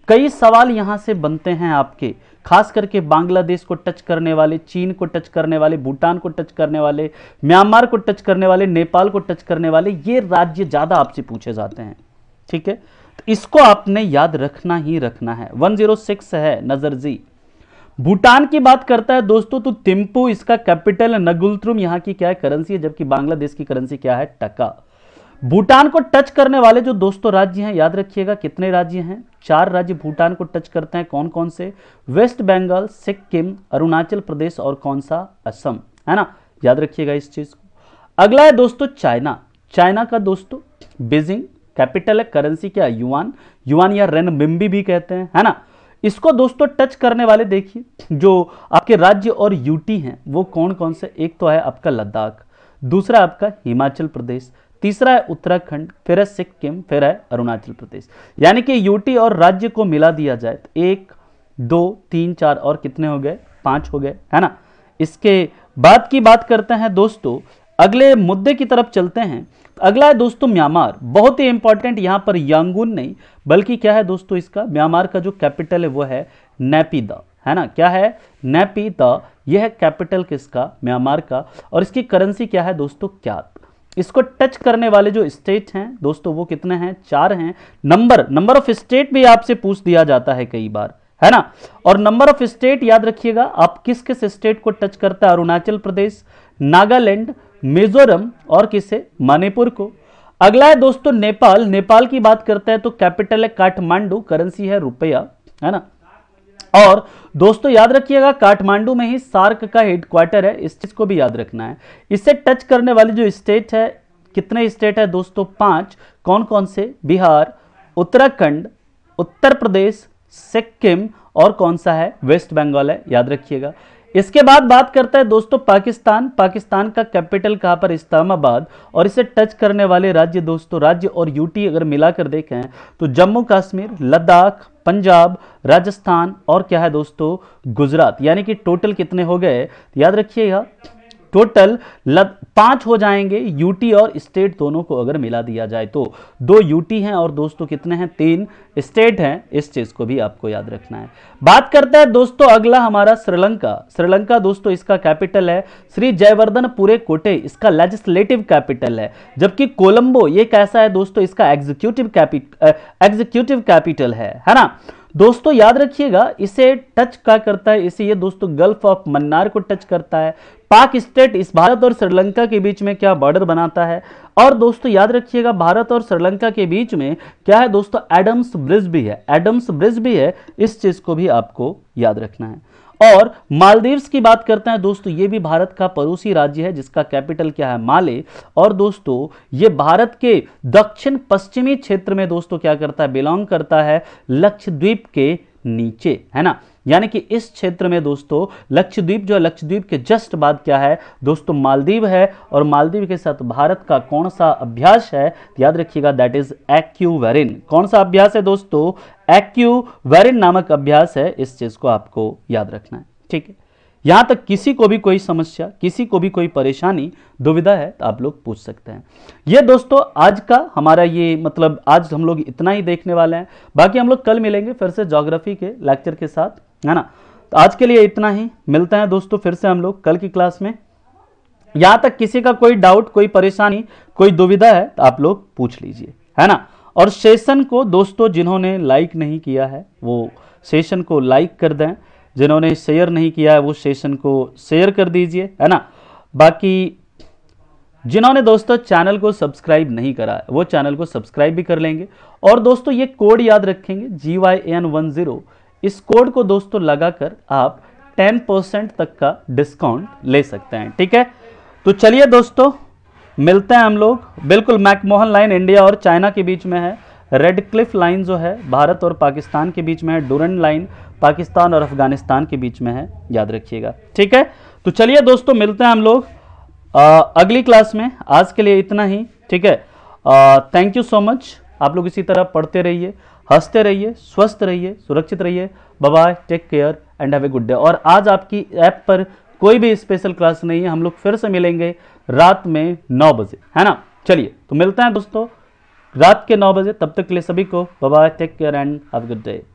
कई सवाल यहां से बनते हैं आपके खास करके बांग्लादेश को टच करने वाले चीन को टच करने वाले भूटान को टच करने वाले म्यांमार को टच करने वाले नेपाल को टच करने वाले ये राज्य ज़्यादा आपसे पूछे जाते हैं ठीक है तो इसको आपने याद रखना ही रखना है 106 है नज़र जी भूटान की बात करता है दोस्तों तो थिम्पू इसका कैपिटल नगुलत्रुम यहां की क्या है करेंसी है जबकि बांग्लादेश की करेंसी क्या है टका भूटान को टच करने वाले जो दोस्तों राज्य हैं याद रखिएगा कितने राज्य हैं चार राज्य भूटान को टच करते हैं कौन कौन से वेस्ट बंगाल सिक्किम अरुणाचल प्रदेश और कौन सा असम है ना याद रखिएगा इस चीज़ को अगला है दोस्तों चाइना चाइना का दोस्तों बीजिंग कैपिटल है करेंसी क्या युवान युवान या रेनबिम्बी भी कहते हैं है ना इसको दोस्तों टच करने वाले देखिए जो आपके राज्य और यूटी हैं वो कौन कौन से एक तो है आपका लद्दाख दूसरा आपका हिमाचल प्रदेश तीसरा है उत्तराखंड फिर है सिक्किम फिर है अरुणाचल प्रदेश यानी कि यूटी और राज्य को मिला दिया जाए तो एक दो तीन चार और कितने हो गए पांच हो गए है ना इसके बाद की बात करते हैं दोस्तों अगले मुद्दे की तरफ चलते हैं अगला है दोस्तों म्यांमार बहुत ही इंपॉर्टेंट यहाँ पर यांगून नहीं बल्कि क्या है दोस्तों इसका म्यांमार का जो कैपिटल है वो है नेपिदा है ना क्या है नेपिदा यह है कैपिटल किसका म्यांमार का और इसकी करेंसी क्या है दोस्तों क्या इसको टच करने वाले जो स्टेट हैं दोस्तों वो कितने हैं चार हैं नंबर नंबर ऑफ स्टेट भी आपसे पूछ दिया जाता है कई बार है ना और नंबर ऑफ स्टेट याद रखिएगा आप किस किस स्टेट को टच करता है अरुणाचल प्रदेश नागालैंड मिजोरम और किसे मणिपुर को अगला है दोस्तों नेपाल नेपाल की बात करते हैं तो कैपिटल है काठमांडू करेंसी है रुपया है ना और दोस्तों याद रखिएगा काठमांडू में ही सार्क का हेडक्वार्टर है इस चीज़ को भी याद रखना है इससे टच करने वाली जो स्टेट है कितने स्टेट है दोस्तों पांच कौन कौन से बिहार उत्तराखंड उत्तर प्रदेश सिक्किम और कौन सा है वेस्ट बंगाल है याद रखिएगा इसके बाद बात करता है दोस्तों पाकिस्तान पाकिस्तान का कैपिटल कहां पर इस्लामाबाद और इसे टच करने वाले राज्य दोस्तों राज्य और यूटी अगर मिलाकर देखें तो जम्मू कश्मीर लद्दाख पंजाब राजस्थान और क्या है दोस्तों गुजरात यानी कि टोटल कितने हो गए याद रखिएगा टोटल पांच हो जाएंगे यूटी और स्टेट दोनों को अगर मिला दिया जाए तो दो यूटी हैं और दोस्तों कितने हैं तीन स्टेट हैं इस चीज़ को भी आपको याद रखना है बात करते हैं दोस्तों अगला हमारा श्रीलंका श्रीलंका दोस्तों इसका कैपिटल है श्री जयवर्धन पूरे कोटे इसका लेजिस्लेटिव कैपिटल है जबकि कोलंबो ये कैसा है दोस्तों इसका एग्जीक्यूटिव कैपिटल एग्जीक्यूटिव कैपिटल है है ना दोस्तों याद रखिएगा इसे टच क्या करता है इसे ये दोस्तों गल्फ ऑफ मन्नार को टच करता है पाक स्टेट इस भारत और श्रीलंका के बीच में क्या बॉर्डर बनाता है और दोस्तों याद रखिएगा भारत और श्रीलंका के बीच में क्या है दोस्तों एडम्स ब्रिज भी है एडम्स ब्रिज भी है इस चीज़ को भी आपको याद रखना है और मालदीव्स की बात करते हैं दोस्तों ये भी भारत का पड़ोसी राज्य है जिसका कैपिटल क्या है माले और दोस्तों ये भारत के दक्षिण पश्चिमी क्षेत्र में दोस्तों क्या करता है बिलोंग करता है लक्षद्वीप के नीचे है ना यानी कि इस क्षेत्र में दोस्तों लक्षद्वीप जो है लक्षद्वीप के जस्ट बाद क्या है दोस्तों मालदीव है और मालदीव के साथ भारत का कौन सा अभ्यास है याद रखिएगा दैट इज एक्यूवेरिन कौन सा अभ्यास है दोस्तों एक्यूवेरिन नामक अभ्यास है इस चीज को आपको याद रखना है ठीक है यहाँ तक किसी को भी कोई समस्या किसी को भी कोई परेशानी दुविधा है तो आप लोग पूछ सकते हैं ये दोस्तों आज का हमारा ये मतलब आज हम लोग इतना ही देखने वाले हैं बाकी हम लोग कल मिलेंगे फिर से जोग्राफी के लेक्चर के साथ है ना तो आज के लिए इतना ही मिलते हैं दोस्तों फिर से हम लोग कल की क्लास में यहाँ तक किसी का कोई डाउट कोई परेशानी कोई दुविधा है तो आप लोग पूछ लीजिए है ना और सेशन को दोस्तों जिन्होंने लाइक नहीं किया है वो सेशन को लाइक कर दें जिन्होंने शेयर नहीं किया है वो सेशन को शेयर कर दीजिए है ना बाकी जिन्होंने दोस्तों चैनल को सब्सक्राइब नहीं करा है वो चैनल को सब्सक्राइब भी कर लेंगे और दोस्तों ये कोड याद रखेंगे G Y N one zero इस कोड को दोस्तों लगाकर आप टेन परसेंट तक का डिस्काउंट ले सकते हैं ठीक है तो चलिए दोस्तों मिलते हैं हम लोग बिल्कुल मैकमोहन लाइन इंडिया और चाइना के बीच में है रेड क्लिफ लाइन जो है भारत और पाकिस्तान के बीच में है डूरन लाइन पाकिस्तान और अफगानिस्तान के बीच में है याद रखिएगा ठीक है तो चलिए दोस्तों मिलते हैं हम लोग अगली क्लास में आज के लिए इतना ही ठीक है थैंक यू सो मच आप लोग इसी तरह पढ़ते रहिए हंसते रहिए स्वस्थ रहिए सुरक्षित रहिए bye take care and have a good day और आज आपकी ऐप पर कोई भी स्पेशल क्लास नहीं है हम लोग फिर से मिलेंगे रात में नौ बजे है ना चलिए तो मिलते हैं दोस्तों रात के नौ बजे तब तक के लिए सभी को bye take care and have good day